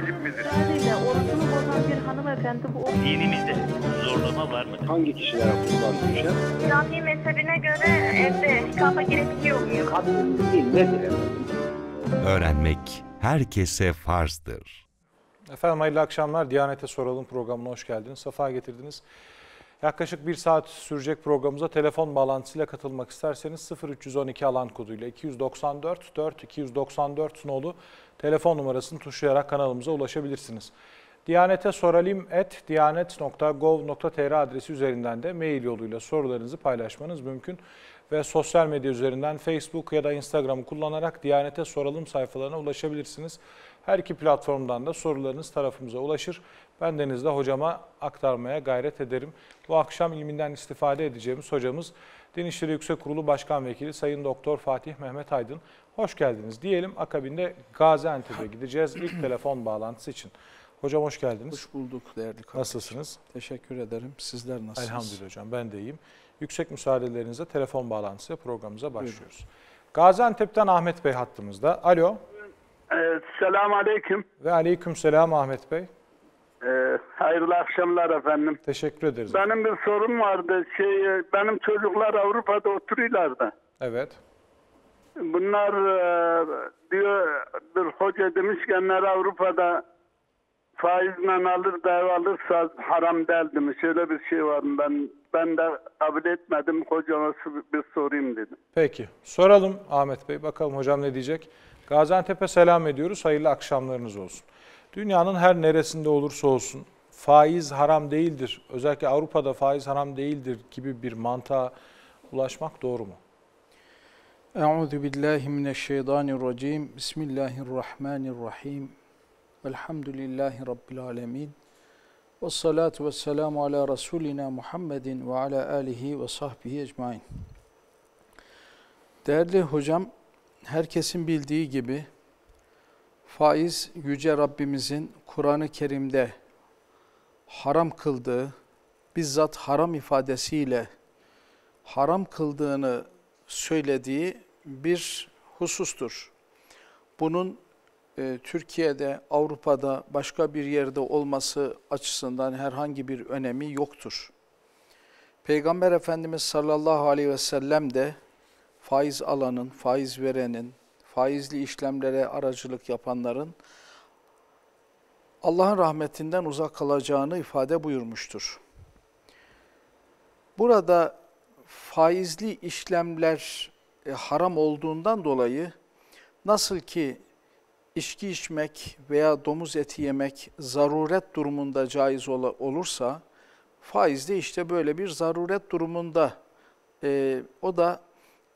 vacip midir? Haliyle orucunu bozan bir hanımefendi bu Dinimizde zorlama var mı? Hangi kişiler hakkından düşer? İslami mezhebine göre evde kafa girebiliyor muyum? Kadın değil nedir? Öğrenmek herkese farzdır. Efendim hayırlı akşamlar. Diyanete Soralım programına hoş geldiniz. Safa getirdiniz. Yaklaşık bir saat sürecek programımıza telefon bağlantısıyla katılmak isterseniz 0312 alan koduyla 294 4 294 nolu telefon numarasını tuşlayarak kanalımıza ulaşabilirsiniz. Diyanete soralim et diyanet.gov.tr adresi üzerinden de mail yoluyla sorularınızı paylaşmanız mümkün. Ve sosyal medya üzerinden Facebook ya da Instagram'ı kullanarak Diyanete Soralım sayfalarına ulaşabilirsiniz. Her iki platformdan da sorularınız tarafımıza ulaşır. Ben Deniz'de hocama aktarmaya gayret ederim. Bu akşam ilminden istifade edeceğimiz hocamız Din İşleri Yüksek Kurulu Başkan Vekili Sayın Doktor Fatih Mehmet Aydın. Hoş geldiniz diyelim. Akabinde Gaziantep'e gideceğiz ilk telefon bağlantısı için. Hocam hoş geldiniz. Hoş bulduk değerli kardeşim. Nasılsınız? Teşekkür ederim. Sizler nasılsınız? Elhamdülillah hocam ben de iyiyim. Yüksek müsaadelerinizle telefon bağlantısı programımıza başlıyoruz. Buyurun. Gaziantep'ten Ahmet Bey hattımızda. Alo. Ee, selamun aleyküm. Ve aleyküm selam Ahmet Bey. Ee, hayırlı akşamlar efendim. Teşekkür ederiz. Benim bir sorum vardı. Şey, e, benim çocuklar Avrupa'da oturuyorlardı. Evet. Bunlar e, diyor bir hoca demiş ki Avrupa'da faizle alır da ev alırsa haram değil demiş. Şöyle bir şey var. Ben ben de kabul etmedim. Hocama bir sorayım dedim. Peki. Soralım Ahmet Bey. Bakalım hocam ne diyecek. Gaziantep'e selam ediyoruz. Hayırlı akşamlarınız olsun. Dünyanın her neresinde olursa olsun faiz haram değildir. Özellikle Avrupa'da faiz haram değildir gibi bir mantığa ulaşmak doğru mu? Euzu billahi mineşşeytanirracim. Bismillahirrahmanirrahim. Elhamdülillahi rabbil alamin. Ve salatu ve selamu ala Rasulina Muhammedin ve ala alihi ve sahbihi ecmain. Değerli hocam, herkesin bildiği gibi faiz Yüce Rabbimizin Kur'an-ı Kerim'de haram kıldığı, bizzat haram ifadesiyle haram kıldığını söylediği bir husustur. Bunun e, Türkiye'de, Avrupa'da, başka bir yerde olması açısından herhangi bir önemi yoktur. Peygamber Efendimiz sallallahu aleyhi ve sellem de faiz alanın, faiz verenin, faizli işlemlere aracılık yapanların Allah'ın rahmetinden uzak kalacağını ifade buyurmuştur. Burada faizli işlemler e, haram olduğundan dolayı nasıl ki içki içmek veya domuz eti yemek zaruret durumunda caiz ol olursa faiz de işte böyle bir zaruret durumunda e, o da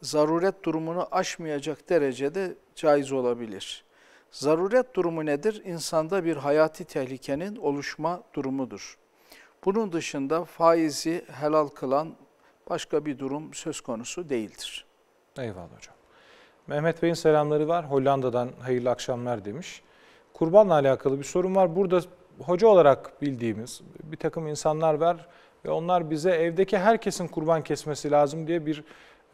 zaruret durumunu aşmayacak derecede caiz olabilir. Zaruret durumu nedir? İnsanda bir hayati tehlikenin oluşma durumudur. Bunun dışında faizi helal kılan başka bir durum söz konusu değildir. Eyvallah hocam. Mehmet Bey'in selamları var. Hollanda'dan hayırlı akşamlar demiş. Kurbanla alakalı bir sorun var. Burada hoca olarak bildiğimiz bir takım insanlar var ve onlar bize evdeki herkesin kurban kesmesi lazım diye bir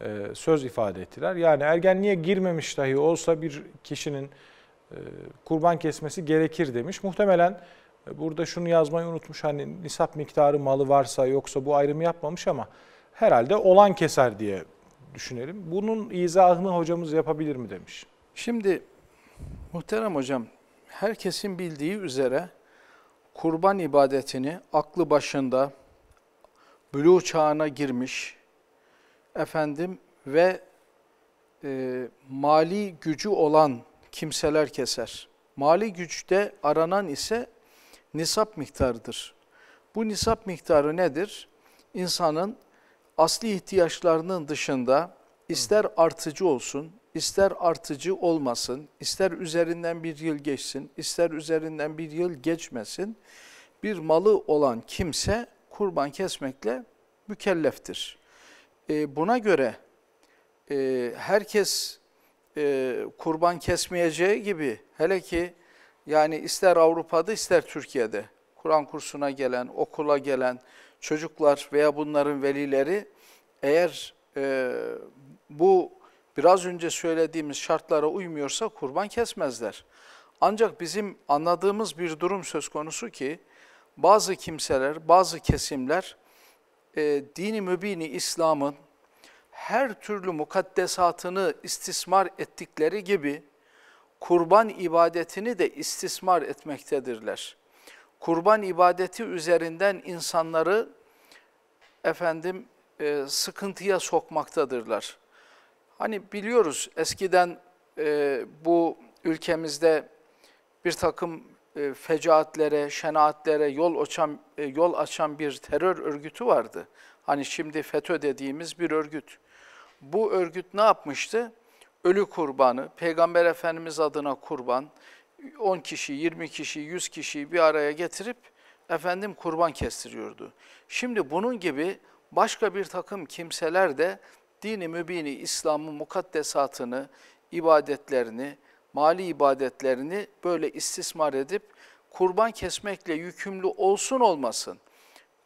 e, söz ifade ettiler. Yani ergenliğe girmemiş dahi olsa bir kişinin e, kurban kesmesi gerekir demiş. Muhtemelen e, burada şunu yazmayı unutmuş hani nisap miktarı malı varsa yoksa bu ayrımı yapmamış ama herhalde olan keser diye düşünelim. Bunun izahını hocamız yapabilir mi demiş. Şimdi muhterem hocam herkesin bildiği üzere kurban ibadetini aklı başında bülü çağına girmiş, efendim ve e, mali gücü olan kimseler keser. Mali güçte aranan ise nisap miktarıdır. Bu nisap miktarı nedir? İnsanın asli ihtiyaçlarının dışında ister artıcı olsun, ister artıcı olmasın, ister üzerinden bir yıl geçsin, ister üzerinden bir yıl geçmesin, bir malı olan kimse kurban kesmekle mükelleftir. E, buna göre e, herkes e, kurban kesmeyeceği gibi hele ki yani ister Avrupa'da ister Türkiye'de Kur'an kursuna gelen, okula gelen çocuklar veya bunların velileri eğer e, bu biraz önce söylediğimiz şartlara uymuyorsa kurban kesmezler. Ancak bizim anladığımız bir durum söz konusu ki bazı kimseler, bazı kesimler e, dini mübini İslam'ın her türlü mukaddesatını istismar ettikleri gibi kurban ibadetini de istismar etmektedirler. Kurban ibadeti üzerinden insanları efendim e, sıkıntıya sokmaktadırlar. Hani biliyoruz eskiden e, bu ülkemizde bir takım e, fecaatlere, şenaatlere yol açan e, yol açan bir terör örgütü vardı. Hani şimdi FETÖ dediğimiz bir örgüt. Bu örgüt ne yapmıştı? Ölü kurbanı, Peygamber Efendimiz adına kurban, 10 kişi, 20 kişi, 100 kişiyi bir araya getirip efendim kurban kestiriyordu. Şimdi bunun gibi başka bir takım kimseler de dini mübini, İslam'ın mukaddesatını, ibadetlerini, mali ibadetlerini böyle istismar edip kurban kesmekle yükümlü olsun olmasın,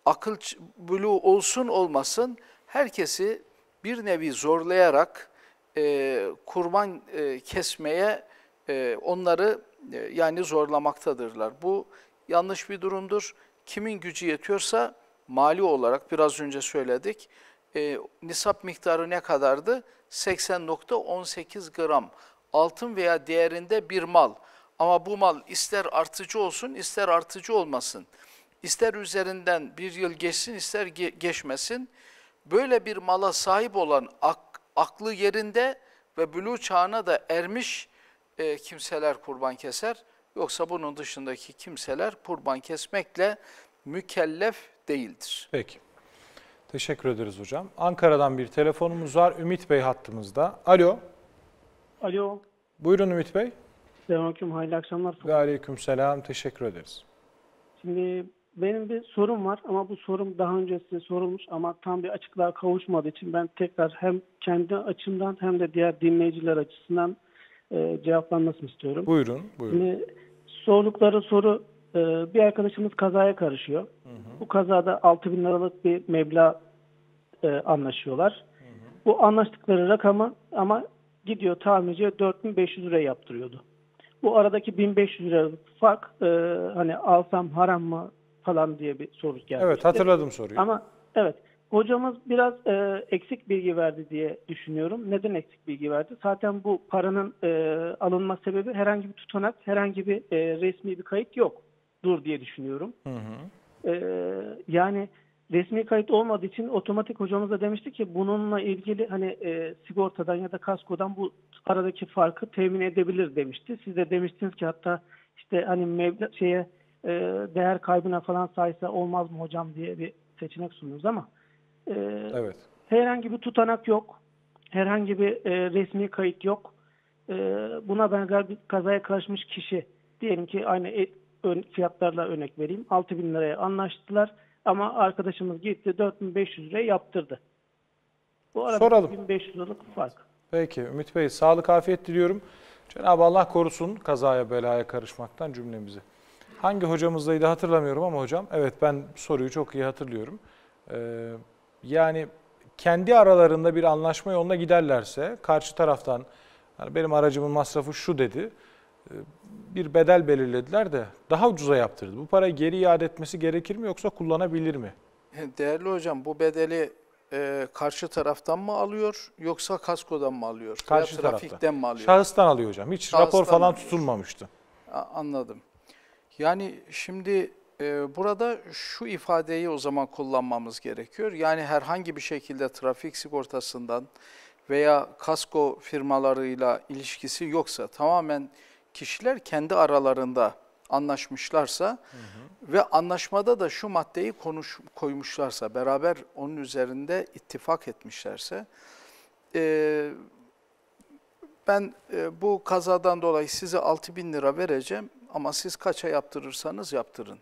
akıl buluğu olsun olmasın herkesi bir nevi zorlayarak e, kurban e, kesmeye e, onları e, yani zorlamaktadırlar. Bu yanlış bir durumdur. Kimin gücü yetiyorsa mali olarak biraz önce söyledik. E, nisap miktarı ne kadardı? 80.18 gram altın veya değerinde bir mal ama bu mal ister artıcı olsun ister artıcı olmasın, ister üzerinden bir yıl geçsin ister geçmesin, böyle bir mala sahip olan ak aklı yerinde ve bülü çağına da ermiş e, kimseler kurban keser. Yoksa bunun dışındaki kimseler kurban kesmekle mükellef değildir. Peki. Teşekkür ederiz hocam. Ankara'dan bir telefonumuz var. Ümit Bey hattımızda. Alo. Alo. Buyurun Ümit Bey. Selamünaleyküm, hayırlı akşamlar. Ve aleyküm selam, teşekkür ederiz. Şimdi benim bir sorum var ama bu sorum daha önce size sorulmuş ama tam bir açıklığa kavuşmadığı için ben tekrar hem kendi açımdan hem de diğer dinleyiciler açısından e, cevaplanmasını istiyorum. Buyurun, buyurun. Şimdi sordukları soru e, bir arkadaşımız kazaya karışıyor. Hı hı. Bu kazada 6 bin liralık bir meblağ e, anlaşıyorlar. Hı hı. Bu anlaştıkları rakamı ama gidiyor tamirciye 4500 lira yaptırıyordu. Bu aradaki 1500 liralık fark e, hani alsam haram mı falan diye bir soru geldi. Evet hatırladım soruyu. Ama evet hocamız biraz e, eksik bilgi verdi diye düşünüyorum. Neden eksik bilgi verdi? Zaten bu paranın e, alınma sebebi herhangi bir tutanak, herhangi bir e, resmi bir kayıt yok. Dur diye düşünüyorum. Hı hı. E, yani resmi kayıt olmadığı için otomatik hocamız da demişti ki bununla ilgili hani e, sigortadan ya da kaskodan bu aradaki farkı temin edebilir demişti. Siz de demiştiniz ki hatta işte hani mevla, şeye e, değer kaybına falan saysa olmaz mı hocam diye bir seçenek sunuyoruz ama e, evet. herhangi bir tutanak yok. Herhangi bir e, resmi kayıt yok. E, buna benzer bir kazaya karışmış kişi diyelim ki aynı et, ön, fiyatlarla örnek vereyim. 6 bin liraya anlaştılar ama arkadaşımız gitti 4500 lira yaptırdı. Bu arada Soralım. 1500 liralık fark. Peki Ümit Bey sağlık afiyet diliyorum. Cenab-ı Allah korusun kazaya belaya karışmaktan cümlemizi. Hangi hocamızdaydı hatırlamıyorum ama hocam evet ben soruyu çok iyi hatırlıyorum. Ee, yani kendi aralarında bir anlaşma yoluna giderlerse karşı taraftan yani benim aracımın masrafı şu dedi bir bedel belirlediler de daha ucuza yaptırdı. Bu parayı geri iade etmesi gerekir mi yoksa kullanabilir mi? Değerli hocam bu bedeli e, karşı taraftan mı alıyor yoksa kaskodan mı alıyor? Karşı ya trafikten taraftan. mi alıyor? Şahıstan alıyor hocam. Hiç Şahıstan rapor falan alıyor. tutulmamıştı. Anladım. Yani şimdi e, burada şu ifadeyi o zaman kullanmamız gerekiyor. Yani herhangi bir şekilde trafik sigortasından veya kasko firmalarıyla ilişkisi yoksa tamamen kişiler kendi aralarında anlaşmışlarsa hı hı. ve anlaşmada da şu maddeyi konuş, koymuşlarsa, beraber onun üzerinde ittifak etmişlerse, e, ben e, bu kazadan dolayı size 6 bin lira vereceğim ama siz kaça yaptırırsanız yaptırın.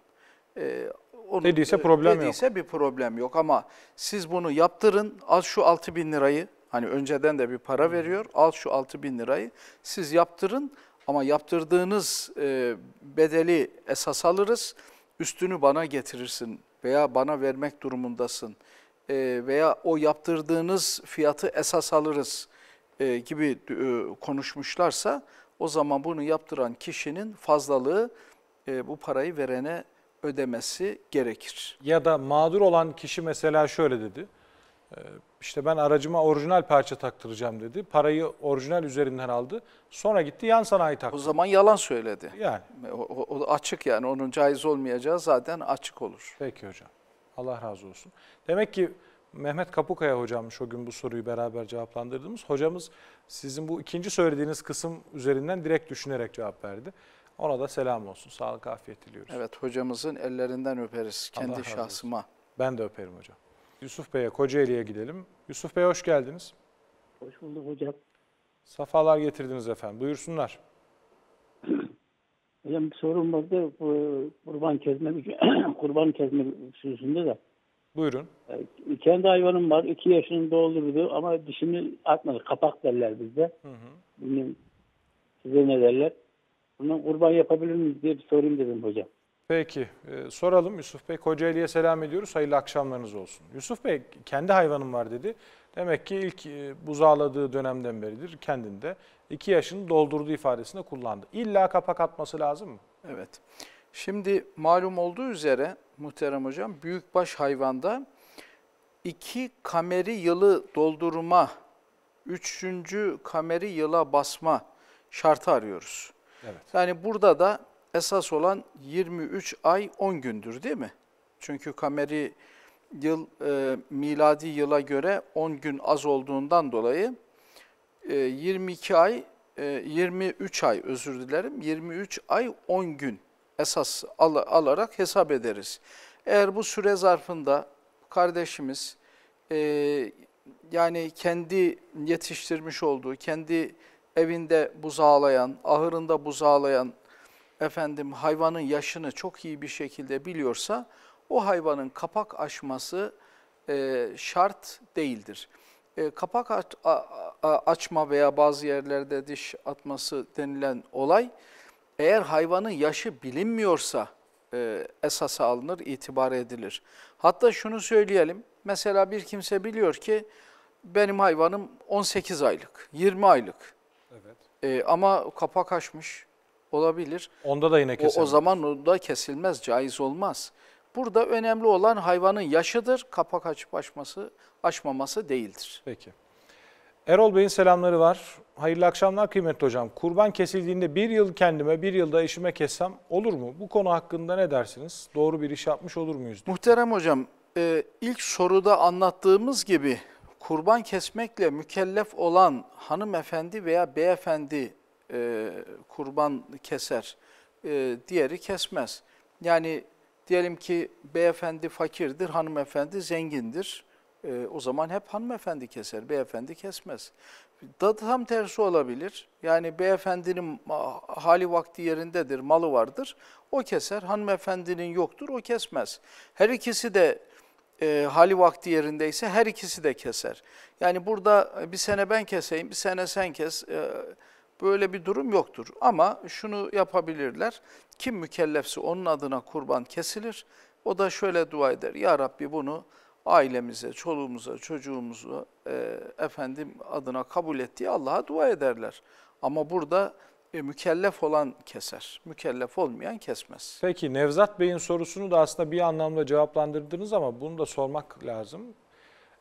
E, onu, dediyse problem dediyse yok. bir problem yok ama siz bunu yaptırın, al şu 6 bin lirayı, hani önceden de bir para veriyor, al şu 6 bin lirayı, siz yaptırın, ama yaptırdığınız e, bedeli esas alırız, üstünü bana getirirsin veya bana vermek durumundasın e, veya o yaptırdığınız fiyatı esas alırız e, gibi e, konuşmuşlarsa o zaman bunu yaptıran kişinin fazlalığı e, bu parayı verene ödemesi gerekir. Ya da mağdur olan kişi mesela şöyle dedi. Ee, işte ben aracıma orijinal parça taktıracağım dedi. Parayı orijinal üzerinden aldı. Sonra gitti yan sanayi taktı. O zaman yalan söyledi. Yani. O, o açık yani onun caiz olmayacağı zaten açık olur. Peki hocam. Allah razı olsun. Demek ki Mehmet Kapukaya hocammış o gün bu soruyu beraber cevaplandırdığımız. Hocamız sizin bu ikinci söylediğiniz kısım üzerinden direkt düşünerek cevap verdi. Ona da selam olsun. Sağlık, afiyet diliyoruz. Evet hocamızın ellerinden öperiz. Allah Kendi şahsıma. Ben de öperim hocam. Yusuf Bey'e, Kocaeli'ye gidelim. Yusuf Bey hoş geldiniz. Hoş bulduk hocam. Safalar getirdiniz efendim. Buyursunlar. Hocam bir sorun vardı. Kurban kesme, kurban kesme hususunda da. Buyurun. E, kendi hayvanım var. iki yaşını doldurdu ama dişini atmadı. Kapak derler bizde. Hı hı. Bilmiyorum size ne derler. Bunun kurban yapabilir miyiz diye bir sorayım dedim hocam. Peki e, soralım Yusuf Bey. Kocaeli'ye selam ediyoruz. Hayırlı akşamlarınız olsun. Yusuf Bey kendi hayvanım var dedi. Demek ki ilk e, buzağladığı dönemden beridir kendinde 2 yaşını doldurduğu ifadesinde kullandı. İlla kapak atması lazım mı? Evet. Şimdi malum olduğu üzere muhterem hocam büyükbaş hayvanda 2 kameri yılı doldurma, 3. kameri yıla basma şartı arıyoruz. Evet. Yani burada da esas olan 23 ay 10 gündür değil mi? Çünkü kameri yıl e, miladi yıla göre 10 gün az olduğundan dolayı e, 22 ay e, 23 ay özür dilerim 23 ay 10 gün esas al alarak hesap ederiz. Eğer bu süre zarfında kardeşimiz e, yani kendi yetiştirmiş olduğu, kendi evinde buzağlayan, ahırında buzağlayan efendim hayvanın yaşını çok iyi bir şekilde biliyorsa o hayvanın kapak açması e, şart değildir. E, kapak aç, a, a, açma veya bazı yerlerde diş atması denilen olay eğer hayvanın yaşı bilinmiyorsa e, esasa alınır, itibar edilir. Hatta şunu söyleyelim, mesela bir kimse biliyor ki benim hayvanım 18 aylık, 20 aylık evet. e, ama kapak açmış, olabilir. Onda da yine kesilmez. O, o zaman onda kesilmez, caiz olmaz. Burada önemli olan hayvanın yaşıdır, kapak açıp açması, açmaması değildir. Peki. Erol Bey'in selamları var. Hayırlı akşamlar kıymetli hocam. Kurban kesildiğinde bir yıl kendime, bir yılda eşime kessem olur mu? Bu konu hakkında ne dersiniz? Doğru bir iş yapmış olur muyuz? Muhterem hocam, e, ilk soruda anlattığımız gibi kurban kesmekle mükellef olan hanımefendi veya beyefendi e, kurban keser, e, diğeri kesmez. Yani diyelim ki beyefendi fakirdir, hanımefendi zengindir. E, o zaman hep hanımefendi keser, beyefendi kesmez. Da tam tersi olabilir. Yani beyefendinin hali vakti yerindedir, malı vardır. O keser, hanımefendinin yoktur, o kesmez. Her ikisi de e, hali vakti yerindeyse her ikisi de keser. Yani burada bir sene ben keseyim, bir sene sen kes. E, Böyle bir durum yoktur. Ama şunu yapabilirler. Kim mükellefse onun adına kurban kesilir. O da şöyle dua eder. Ya Rabbi bunu ailemize, çoluğumuza, çocuğumuza e, efendim adına kabul ettiği Allah'a dua ederler. Ama burada e, mükellef olan keser, mükellef olmayan kesmez. Peki Nevzat Bey'in sorusunu da aslında bir anlamda cevaplandırdınız ama bunu da sormak lazım.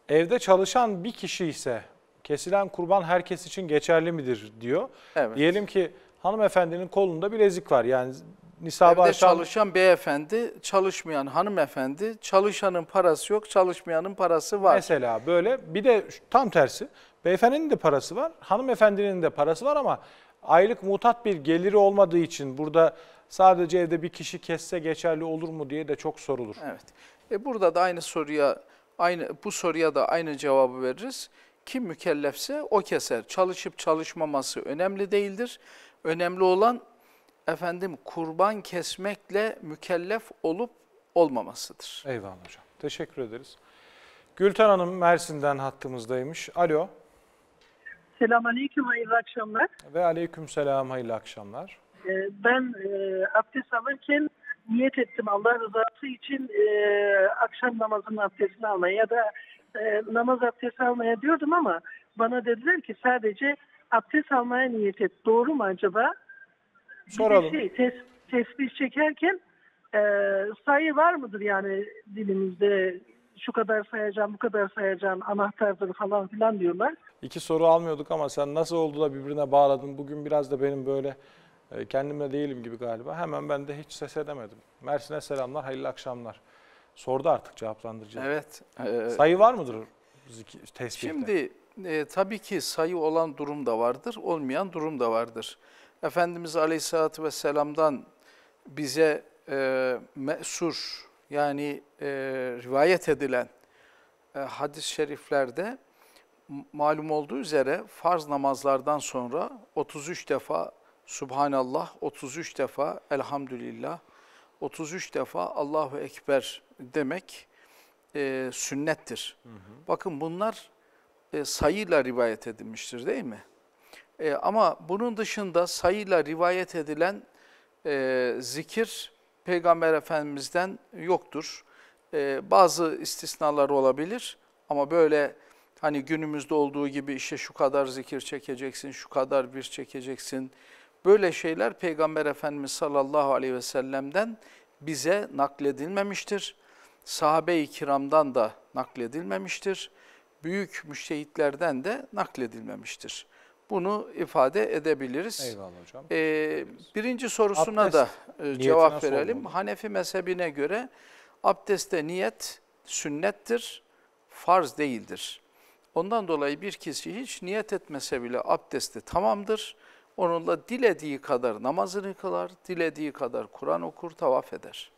Evde çalışan bir kişi ise kesilen kurban herkes için geçerli midir diyor. Evet. Diyelim ki hanımefendinin kolunda bilezik var. Yani nisabı Evde aşan... çalışan beyefendi, çalışmayan hanımefendi, çalışanın parası yok, çalışmayanın parası var. Mesela böyle bir de tam tersi beyefendinin de parası var, hanımefendinin de parası var ama aylık mutat bir geliri olmadığı için burada sadece evde bir kişi kesse geçerli olur mu diye de çok sorulur. Evet. E burada da aynı soruya aynı bu soruya da aynı cevabı veririz. Kim mükellefse o keser. Çalışıp çalışmaması önemli değildir. Önemli olan efendim kurban kesmekle mükellef olup olmamasıdır. Eyvallah hocam. Teşekkür ederiz. Gülten Hanım Mersin'den hattımızdaymış. Alo. Selamünaleyküm hayırlı akşamlar. Ve aleykümselam hayırlı akşamlar. Ee, ben e, abdest alırken niyet ettim Allah rızası için e, akşam namazının abdestini almaya ya da e, namaz abdesti almaya diyordum ama bana dediler ki sadece abdest almaya niyet et. Doğru mu acaba? Soralım. Bir şey, tes, tesbih çekerken e, sayı var mıdır yani dilimizde şu kadar sayacağım, bu kadar sayacağım, anahtardır falan filan diyorlar. İki soru almıyorduk ama sen nasıl oldu da birbirine bağladın? Bugün biraz da benim böyle e, kendimle değilim gibi galiba. Hemen ben de hiç ses edemedim. Mersin'e selamlar, hayırlı akşamlar. Sordu artık cevaplandırıcı. Evet. E, sayı var mıdır tespitte? Şimdi e, tabii ki sayı olan durum da vardır, olmayan durum da vardır. Efendimiz Aleyhisselatü Vesselam'dan bize e, mesur yani e, rivayet edilen e, hadis-i şeriflerde malum olduğu üzere farz namazlardan sonra 33 defa Subhanallah, 33 defa Elhamdülillah, 33 defa Allahu Ekber demek e, sünnettir. Hı hı. Bakın bunlar e, sayıyla rivayet edilmiştir değil mi? E, ama bunun dışında sayıyla rivayet edilen e, zikir Peygamber Efendimiz'den yoktur. E, bazı istisnalar olabilir ama böyle hani günümüzde olduğu gibi işte şu kadar zikir çekeceksin, şu kadar bir çekeceksin. Böyle şeyler Peygamber Efendimiz sallallahu aleyhi ve sellem'den bize nakledilmemiştir sahabe-i kiramdan da nakledilmemiştir. Büyük müştehitlerden de nakledilmemiştir. Bunu ifade edebiliriz. Eyvallah hocam. Ee, birinci sorusuna Abdest, da e, cevap verelim. Olmalı. Hanefi mezhebine göre abdeste niyet sünnettir, farz değildir. Ondan dolayı bir kişi hiç niyet etmese bile abdesti tamamdır. Onunla dilediği kadar namazını kılar, dilediği kadar Kur'an okur, tavaf eder.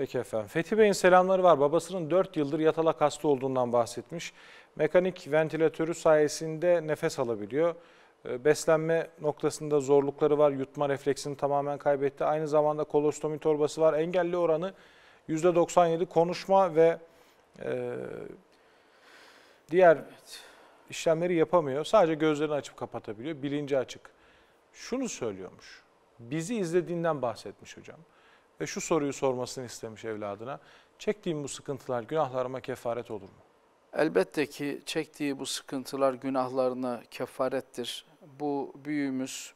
Peki efendim. Fethi Bey'in selamları var. Babasının 4 yıldır yatalak hasta olduğundan bahsetmiş. Mekanik ventilatörü sayesinde nefes alabiliyor. Ee, beslenme noktasında zorlukları var. Yutma refleksini tamamen kaybetti. Aynı zamanda kolostomi torbası var. Engelli oranı %97 konuşma ve e, diğer evet. işlemleri yapamıyor. Sadece gözlerini açıp kapatabiliyor. Bilinci açık. Şunu söylüyormuş. Bizi izlediğinden bahsetmiş hocam ve şu soruyu sormasını istemiş evladına. Çektiğim bu sıkıntılar günahlarıma kefaret olur mu? Elbette ki çektiği bu sıkıntılar günahlarına kefarettir. Bu büyüğümüz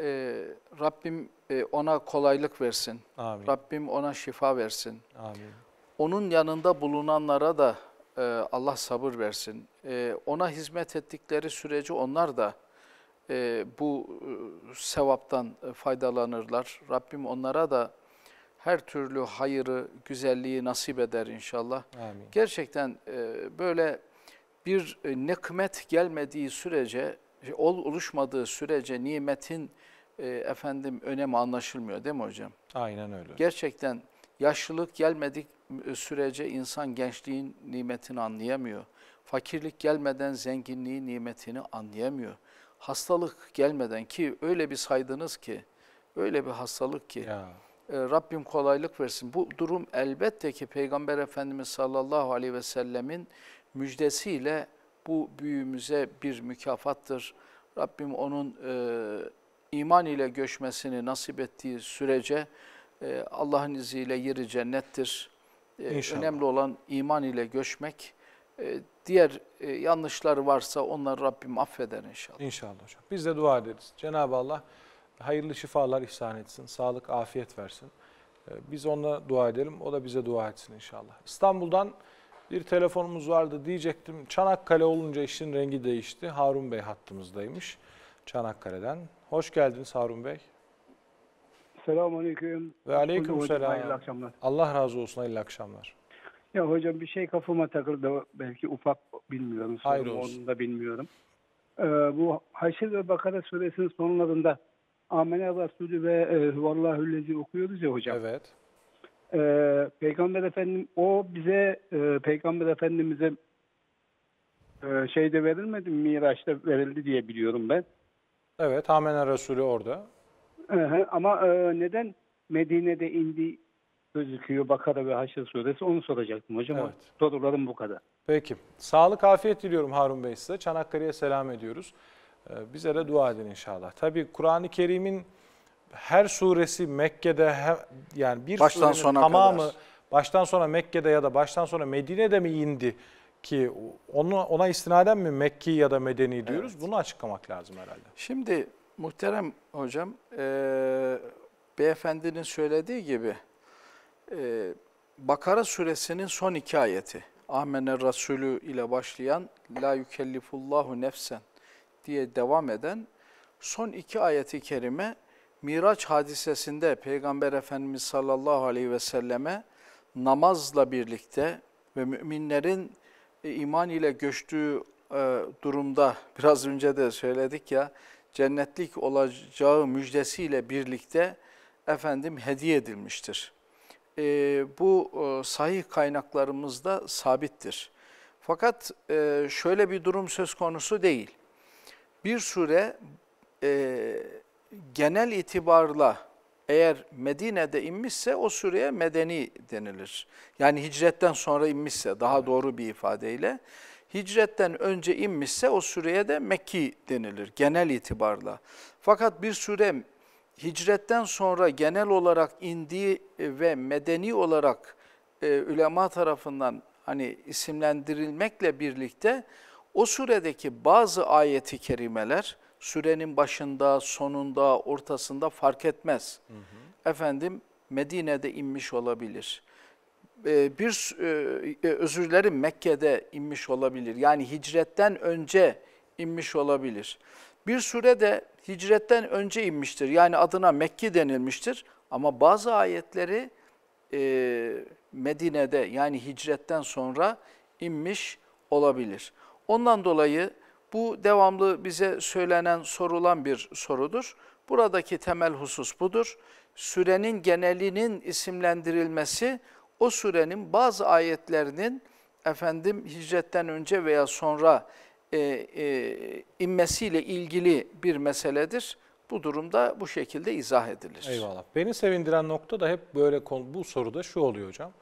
e, Rabbim e, ona kolaylık versin. Amin. Rabbim ona şifa versin. Amin. Onun yanında bulunanlara da e, Allah sabır versin. E, ona hizmet ettikleri sürece onlar da e, bu e, sevaptan e, faydalanırlar. Rabbim onlara da her türlü hayırı, güzelliği nasip eder inşallah. Amin. Gerçekten e, böyle bir e, nikmet gelmediği sürece, e, ol oluşmadığı sürece nimetin e, efendim önemi anlaşılmıyor değil mi hocam? Aynen öyle. Gerçekten yaşlılık gelmedik e, sürece insan gençliğin nimetini anlayamıyor. Fakirlik gelmeden zenginliğin nimetini anlayamıyor. Hastalık gelmeden ki öyle bir saydınız ki, öyle bir hastalık ki. Ya e, Rabbim kolaylık versin. Bu durum elbette ki Peygamber Efendimiz sallallahu aleyhi ve sellemin müjdesiyle bu büyüğümüze bir mükafattır. Rabbim onun e, iman ile göçmesini nasip ettiği sürece e, Allah'ın izniyle yeri cennettir. E, önemli olan iman ile göçmek. E, diğer e, yanlışlar varsa onları Rabbim affeder inşallah. İnşallah hocam. Biz de dua ederiz. Cenab-ı Allah hayırlı şifalar ihsan etsin, sağlık, afiyet versin. Ee, biz onunla dua edelim, o da bize dua etsin inşallah. İstanbul'dan bir telefonumuz vardı diyecektim. Çanakkale olunca işin rengi değişti. Harun Bey hattımızdaymış Çanakkale'den. Hoş geldiniz Harun Bey. Selamünaleyküm. Ve Aleyküm Selam. Hayırlı akşamlar. Allah razı olsun, hayırlı akşamlar. Ya hocam bir şey kafama takıldı. Belki ufak bilmiyorum. Hayır olsun. Onu da bilmiyorum. Ee, bu Haşir ve Bakara suresinin sonlarında Amene Rasulü ve e, Vallahüllezi okuyoruz ya hocam. Evet. E, Peygamber Efendim o bize e, Peygamber Efendimiz'e e, şeyde verilmedi mi? Miraç'ta verildi diye biliyorum ben. Evet. Amene Rasulü orada. E, ama e, neden Medine'de indi gözüküyor Bakara ve Haşr suresi onu soracaktım hocam. Evet. Sorularım bu kadar. Peki. Sağlık, afiyet diliyorum Harun Bey size. Çanakkale'ye selam ediyoruz. Ee, bize de dua edin inşallah. Tabi Kur'an-ı Kerim'in her suresi Mekke'de yani bir baştan sona tamamı kadar. baştan sona Mekke'de ya da baştan sona Medine'de mi indi ki onu ona istinaden mi Mekki ya da Medeni diyoruz? Evet. Bunu açıklamak lazım herhalde. Şimdi muhterem hocam e, beyefendinin söylediği gibi e, Bakara suresinin son iki ayeti Ahmene Resulü ile başlayan La yükellifullahu nefsen diye devam eden son iki ayeti kerime Miraç hadisesinde Peygamber Efendimiz sallallahu aleyhi ve selleme namazla birlikte ve müminlerin e, iman ile göçtüğü e, durumda biraz önce de söyledik ya cennetlik olacağı müjdesiyle birlikte efendim hediye edilmiştir. E, bu e, sahih kaynaklarımızda sabittir. Fakat e, şöyle bir durum söz konusu değil bir sure e, genel itibarla eğer Medine'de inmişse o sureye medeni denilir. Yani hicretten sonra inmişse daha doğru bir ifadeyle. Hicretten önce inmişse o sureye de Mekki denilir genel itibarla. Fakat bir sure hicretten sonra genel olarak indiği ve medeni olarak e, ulema tarafından hani isimlendirilmekle birlikte o suredeki bazı ayeti kerimeler sürenin başında, sonunda, ortasında fark etmez. Hı hı. Efendim Medine'de inmiş olabilir. Ee, bir e, e, özür dilerim Mekke'de inmiş olabilir. Yani hicretten önce inmiş olabilir. Bir sure de hicretten önce inmiştir. Yani adına Mekki denilmiştir. Ama bazı ayetleri e, Medine'de yani hicretten sonra inmiş olabilir. Ondan dolayı bu devamlı bize söylenen, sorulan bir sorudur. Buradaki temel husus budur. Sürenin genelinin isimlendirilmesi o sürenin bazı ayetlerinin efendim hicretten önce veya sonra e, e, inmesiyle ilgili bir meseledir. Bu durumda bu şekilde izah edilir. Eyvallah. Beni sevindiren nokta da hep böyle konu, bu soruda şu oluyor hocam.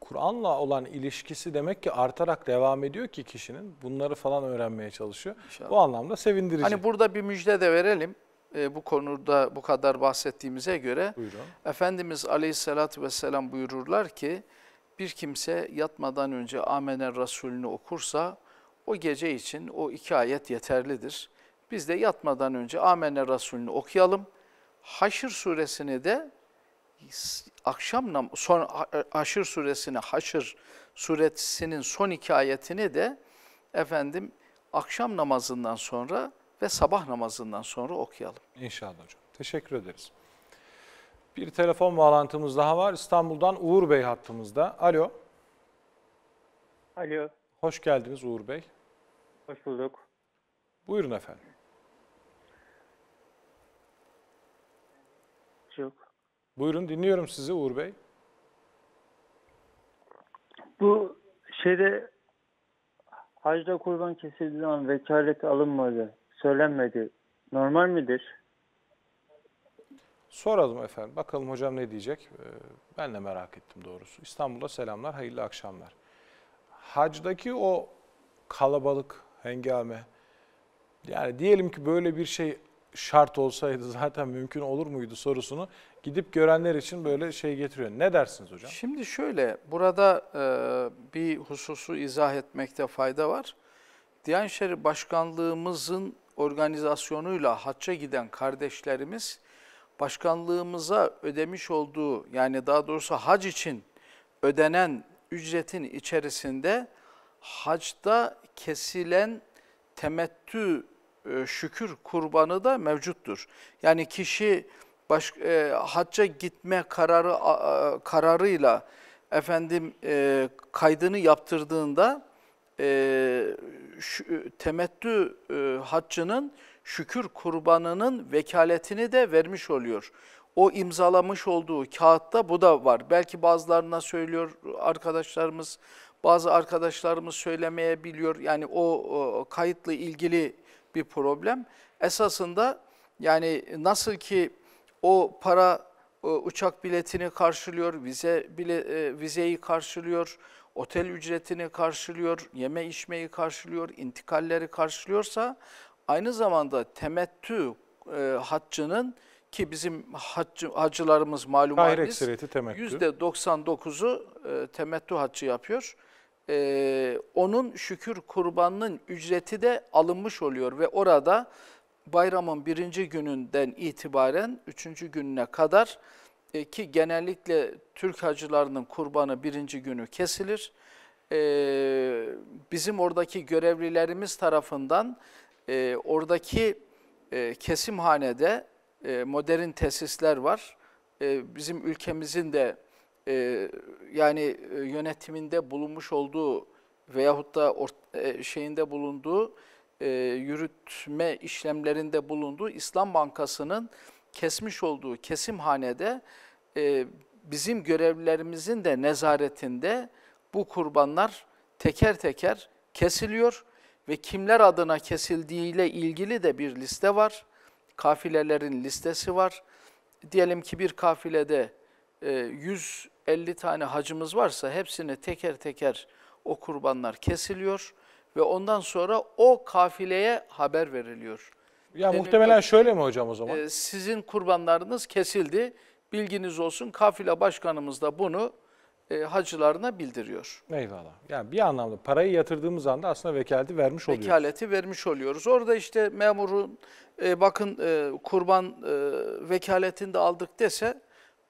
Kur'an'la olan ilişkisi demek ki artarak devam ediyor ki kişinin. Bunları falan öğrenmeye çalışıyor. İnşallah. Bu anlamda sevindirici. Hani burada bir müjde de verelim. E, bu konuda bu kadar bahsettiğimize göre Buyurun. Efendimiz Aleyhisselatü Vesselam buyururlar ki bir kimse yatmadan önce Amener Resulünü okursa o gece için o iki ayet yeterlidir. Biz de yatmadan önce Amener Resulünü okuyalım. Haşr suresini de akşam nam son e, Aşır suresini Haşır suresinin son iki ayetini de efendim akşam namazından sonra ve sabah namazından sonra okuyalım. İnşallah hocam. Teşekkür ederiz. Bir telefon bağlantımız daha var. İstanbul'dan Uğur Bey hattımızda. Alo. Alo. Hoş geldiniz Uğur Bey. Hoş bulduk. Buyurun efendim. Buyurun dinliyorum sizi Uğur Bey. Bu şeyde hacda kurban kesildiği zaman vekalet alınmadı, söylenmedi. Normal midir? Soralım efendim. Bakalım hocam ne diyecek? Ee, ben de merak ettim doğrusu. İstanbul'a selamlar, hayırlı akşamlar. Hacdaki o kalabalık, hengame, yani diyelim ki böyle bir şey şart olsaydı zaten mümkün olur muydu sorusunu gidip görenler için böyle şey getiriyor. Ne dersiniz hocam? Şimdi şöyle, burada e, bir hususu izah etmekte fayda var. Diyanet İşleri Başkanlığımızın organizasyonuyla hacca giden kardeşlerimiz başkanlığımıza ödemiş olduğu yani daha doğrusu hac için ödenen ücretin içerisinde hacda kesilen temettü e, şükür kurbanı da mevcuttur. Yani kişi baş, e, hacca gitme kararı a, kararıyla efendim e, kaydını yaptırdığında e, şu, temettü e, haccının şükür kurbanının vekaletini de vermiş oluyor. O imzalamış olduğu kağıtta bu da var. Belki bazılarına söylüyor arkadaşlarımız, bazı arkadaşlarımız söylemeye biliyor. Yani o, o kayıtla ilgili bir problem. Esasında yani nasıl ki o para e, uçak biletini karşılıyor, vize bile, e, vizeyi karşılıyor, otel ücretini karşılıyor, yeme içmeyi karşılıyor, intikalleri karşılıyorsa aynı zamanda temettü e, haccının ki bizim haccı, hacılarımız malum Gayri halimiz %99'u e, temettü haccı yapıyor e, onun şükür kurbanının ücreti de alınmış oluyor ve orada bayramın birinci gününden itibaren üçüncü gününe kadar e, ki genellikle Türk hacılarının kurbanı birinci günü kesilir. E, bizim oradaki görevlilerimiz tarafından e, oradaki e, kesimhanede e, modern tesisler var. E, bizim ülkemizin de e, yani e, yönetiminde bulunmuş olduğu veyahut da or, e, şeyinde bulunduğu, e, yürütme işlemlerinde bulunduğu İslam Bankası'nın kesmiş olduğu kesimhanede e, bizim görevlilerimizin de nezaretinde bu kurbanlar teker teker kesiliyor ve kimler adına kesildiğiyle ilgili de bir liste var. Kafilelerin listesi var. Diyelim ki bir kafilede 100 e, 50 tane hacımız varsa hepsini teker teker o kurbanlar kesiliyor ve ondan sonra o kafileye haber veriliyor. Ya Demek muhtemelen şöyle mi hocam o zaman? E, sizin kurbanlarınız kesildi. Bilginiz olsun kafile başkanımız da bunu e, hacılarına bildiriyor. Eyvallah. Yani bir anlamda parayı yatırdığımız anda aslında vekaleti vermiş oluyoruz. Vekaleti vermiş oluyoruz. Orada işte memurun e, bakın e, kurban vekaletini de aldık dese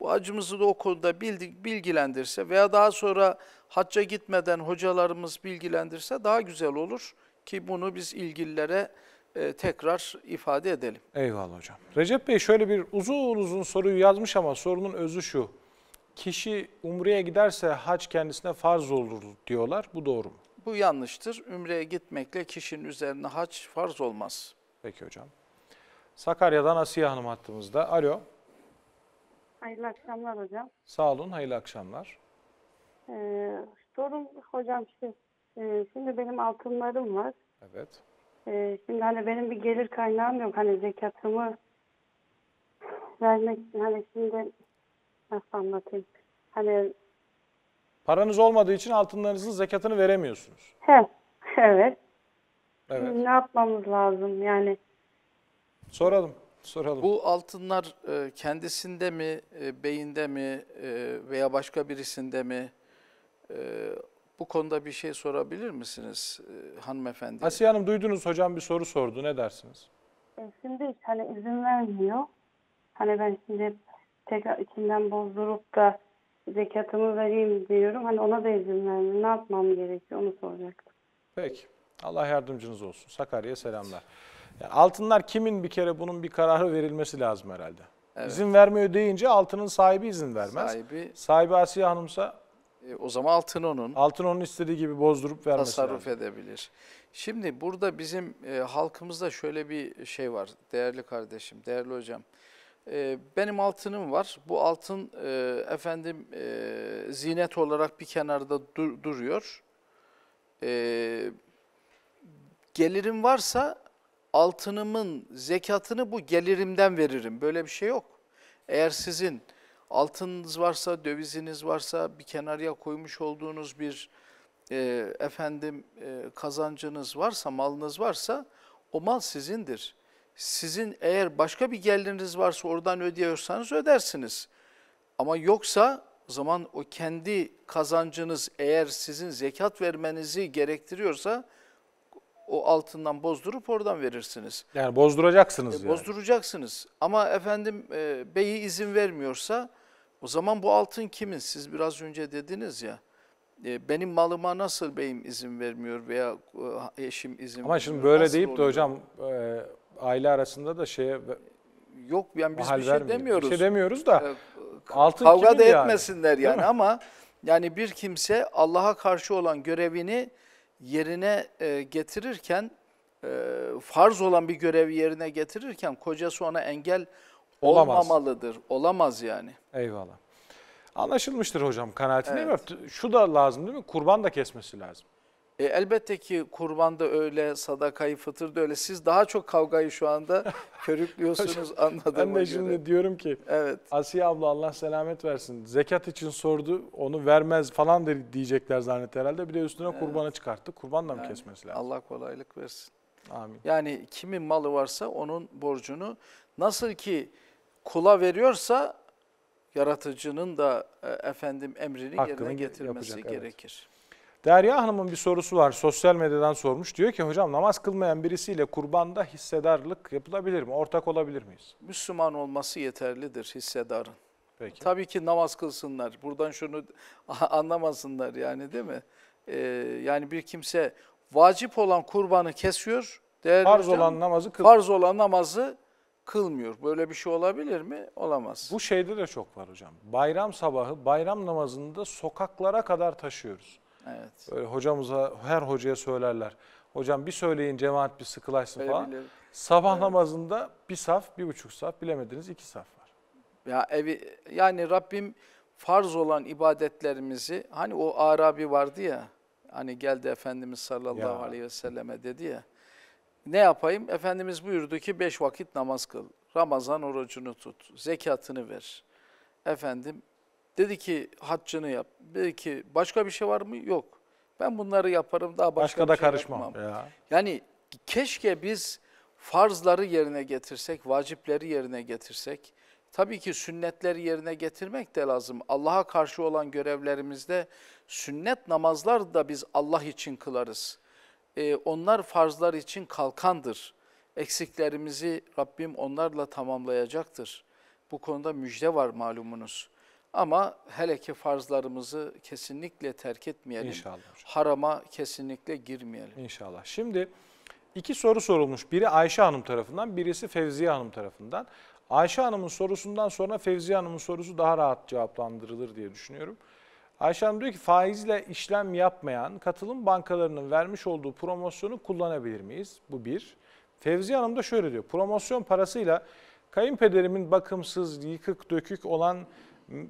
bu acımızı da o konuda bildik, bilgilendirse veya daha sonra hacca gitmeden hocalarımız bilgilendirse daha güzel olur ki bunu biz ilgililere e, tekrar ifade edelim. Eyvallah hocam. Recep Bey şöyle bir uzun uzun soruyu yazmış ama sorunun özü şu. Kişi umreye giderse hac kendisine farz olur diyorlar. Bu doğru mu? Bu yanlıştır. Ümreye gitmekle kişinin üzerine hac farz olmaz. Peki hocam. Sakarya'dan Asiye Hanım hattımızda. Alo. Hayırlı akşamlar hocam. Sağ olun, hayırlı akşamlar. Ee, sorum hocam şu, e, şimdi benim altınlarım var. Evet. Ee, şimdi hani benim bir gelir kaynağım yok. Hani zekatımı vermek için hani şimdi nasıl anlatayım? Hani Paranız olmadığı için altınlarınızın zekatını veremiyorsunuz. he, evet. Evet. Ne yapmamız lazım yani? Soralım. Soralım. Bu altınlar e, kendisinde mi, e, beyinde mi e, veya başka birisinde mi? Bu konuda bir şey sorabilir misiniz hanımefendi? Asiye Hanım duydunuz hocam bir soru sordu. Ne dersiniz? Şimdi hani izin vermiyor. Hani ben şimdi tekrar içinden bozdurup da zekatımı vereyim diyorum. Hani ona da izin vermiyor. Ne yapmam gerekiyor onu soracaktım. Peki. Allah yardımcınız olsun. Sakarya selamlar altınlar kimin bir kere bunun bir kararı verilmesi lazım herhalde. Evet. İzin vermiyor deyince altının sahibi izin vermez. Sahibi, sahibi Asiye Hanım'sa e, o zaman altın onun. Altın onun istediği gibi bozdurup vermesi Tasarruf lazım. edebilir. Şimdi burada bizim e, halkımızda şöyle bir şey var değerli kardeşim, değerli hocam. E, benim altınım var. Bu altın e, efendim e, zinet olarak bir kenarda dur, duruyor. E, gelirim varsa altınımın zekatını bu gelirimden veririm. Böyle bir şey yok. Eğer sizin altınınız varsa, döviziniz varsa, bir kenarya koymuş olduğunuz bir e, efendim e, kazancınız varsa, malınız varsa o mal sizindir. Sizin eğer başka bir geliriniz varsa oradan ödüyorsanız ödersiniz. Ama yoksa zaman o kendi kazancınız eğer sizin zekat vermenizi gerektiriyorsa o altından bozdurup oradan verirsiniz. Yani bozduracaksınız. E, yani. Bozduracaksınız ama efendim e, beyi izin vermiyorsa o zaman bu altın kimin? Siz biraz önce dediniz ya e, benim malıma nasıl beyim izin vermiyor veya e, eşim izin vermiyor. Ama şimdi böyle nasıl deyip oluyor? de hocam e, aile arasında da şeye Yok yani biz bir şey, şey demiyoruz. Bir şey demiyoruz da e, altın kavga da yani? etmesinler yani ama yani bir kimse Allah'a karşı olan görevini yerine e, getirirken e, farz olan bir görevi yerine getirirken kocası ona engel Olamaz. olmamalıdır. Olamaz yani. Eyvallah. Anlaşılmıştır hocam kanaatini evet. mi? Şu da lazım değil mi? Kurban da kesmesi lazım. E, elbette ki kurban da öyle, sadakayı da öyle. Siz daha çok kavgayı şu anda körüklüyorsunuz anladığıma Ben de şimdi diyorum ki evet. Asiye abla Allah selamet versin. Zekat için sordu onu vermez falan diyecekler zannet herhalde. Bir de üstüne evet. kurbana çıkarttı. da mı yani, kesmesi lazım? Allah kolaylık versin. Amin. Yani kimin malı varsa onun borcunu nasıl ki kula veriyorsa yaratıcının da e, efendim emrini Hakkını yerine getirmesi yapacak, gerekir. Evet. Derya Hanım'ın bir sorusu var. Sosyal medyadan sormuş. Diyor ki hocam namaz kılmayan birisiyle kurbanda hissedarlık yapılabilir mi? Ortak olabilir miyiz? Müslüman olması yeterlidir hissedarın. Peki. Tabii ki namaz kılsınlar. Buradan şunu anlamasınlar yani değil mi? Ee, yani bir kimse vacip olan kurbanı kesiyor. Değerli farz olan namazı kıl. Farz olan namazı kılmıyor. Böyle bir şey olabilir mi? Olamaz. Bu şeyde de çok var hocam. Bayram sabahı bayram namazında sokaklara kadar taşıyoruz. Evet. Böyle hocamıza, her hocaya söylerler. Hocam bir söyleyin cemaat bir sıkılaşsın falan. bilir. Sabah namazında bir saf, bir buçuk saf, bilemediniz iki saf var. Ya evi yani Rabbim farz olan ibadetlerimizi hani o Arabi vardı ya hani geldi Efendimiz sallallahu Ya. aleyhi ve selleme dedi ya ne yapayım? Efendimiz buyurdu ki beş vakit namaz kıl. Ramazan orucunu tut. Zekatını ver. Efendim Dedi ki haccını yap. Dedi ki başka bir şey var mı? Yok. Ben bunları yaparım daha başka, başka da şey karışmam. Yapmam. Ya. Yani keşke biz farzları yerine getirsek, vacipleri yerine getirsek. Tabii ki sünnetleri yerine getirmek de lazım. Allah'a karşı olan görevlerimizde sünnet namazlar da biz Allah için kılarız. Ee, onlar farzlar için kalkandır. Eksiklerimizi Rabbim onlarla tamamlayacaktır. Bu konuda müjde var malumunuz. Ama hele ki farzlarımızı kesinlikle terk etmeyelim. İnşallah. Harama kesinlikle girmeyelim. İnşallah. Şimdi iki soru sorulmuş. Biri Ayşe Hanım tarafından, birisi Fevziye Hanım tarafından. Ayşe Hanım'ın sorusundan sonra Fevziye Hanım'ın sorusu daha rahat cevaplandırılır diye düşünüyorum. Ayşe Hanım diyor ki faizle işlem yapmayan katılım bankalarının vermiş olduğu promosyonu kullanabilir miyiz? Bu bir. Fevziye Hanım da şöyle diyor. Promosyon parasıyla kayınpederimin bakımsız, yıkık, dökük olan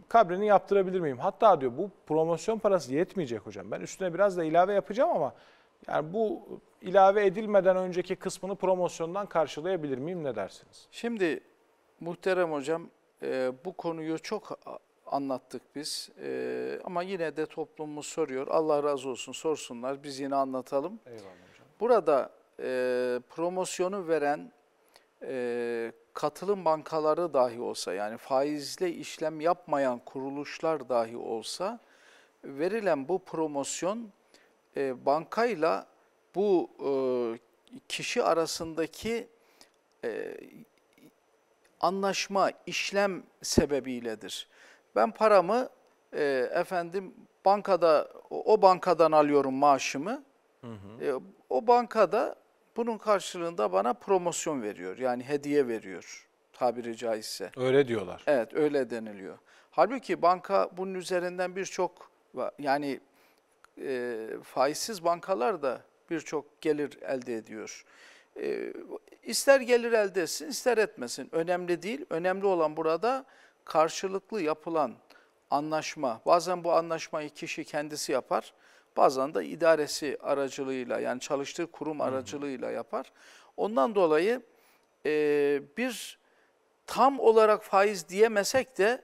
kabrini yaptırabilir miyim? Hatta diyor bu promosyon parası yetmeyecek hocam. Ben üstüne biraz da ilave yapacağım ama yani bu ilave edilmeden önceki kısmını promosyondan karşılayabilir miyim ne dersiniz? Şimdi muhterem hocam e, bu konuyu çok anlattık biz e, ama yine de toplumumuz soruyor. Allah razı olsun sorsunlar biz yine anlatalım. Eyvallah hocam. Burada e, promosyonu veren e, katılım bankaları dahi olsa yani faizle işlem yapmayan kuruluşlar dahi olsa verilen bu promosyon e, bankayla bu e, kişi arasındaki e, anlaşma, işlem sebebiyledir. Ben paramı e, efendim bankada o, bankadan alıyorum maaşımı. Hı hı. E, o bankada bunun karşılığında bana promosyon veriyor. Yani hediye veriyor tabiri caizse. Öyle diyorlar. Evet öyle deniliyor. Halbuki banka bunun üzerinden birçok yani e, faizsiz bankalar da birçok gelir elde ediyor. E, ister gelir elde etsin ister etmesin önemli değil. Önemli olan burada karşılıklı yapılan anlaşma. Bazen bu anlaşmayı kişi kendisi yapar. Bazen de idaresi aracılığıyla yani çalıştığı kurum aracılığıyla yapar. Ondan dolayı e, bir tam olarak faiz diyemesek de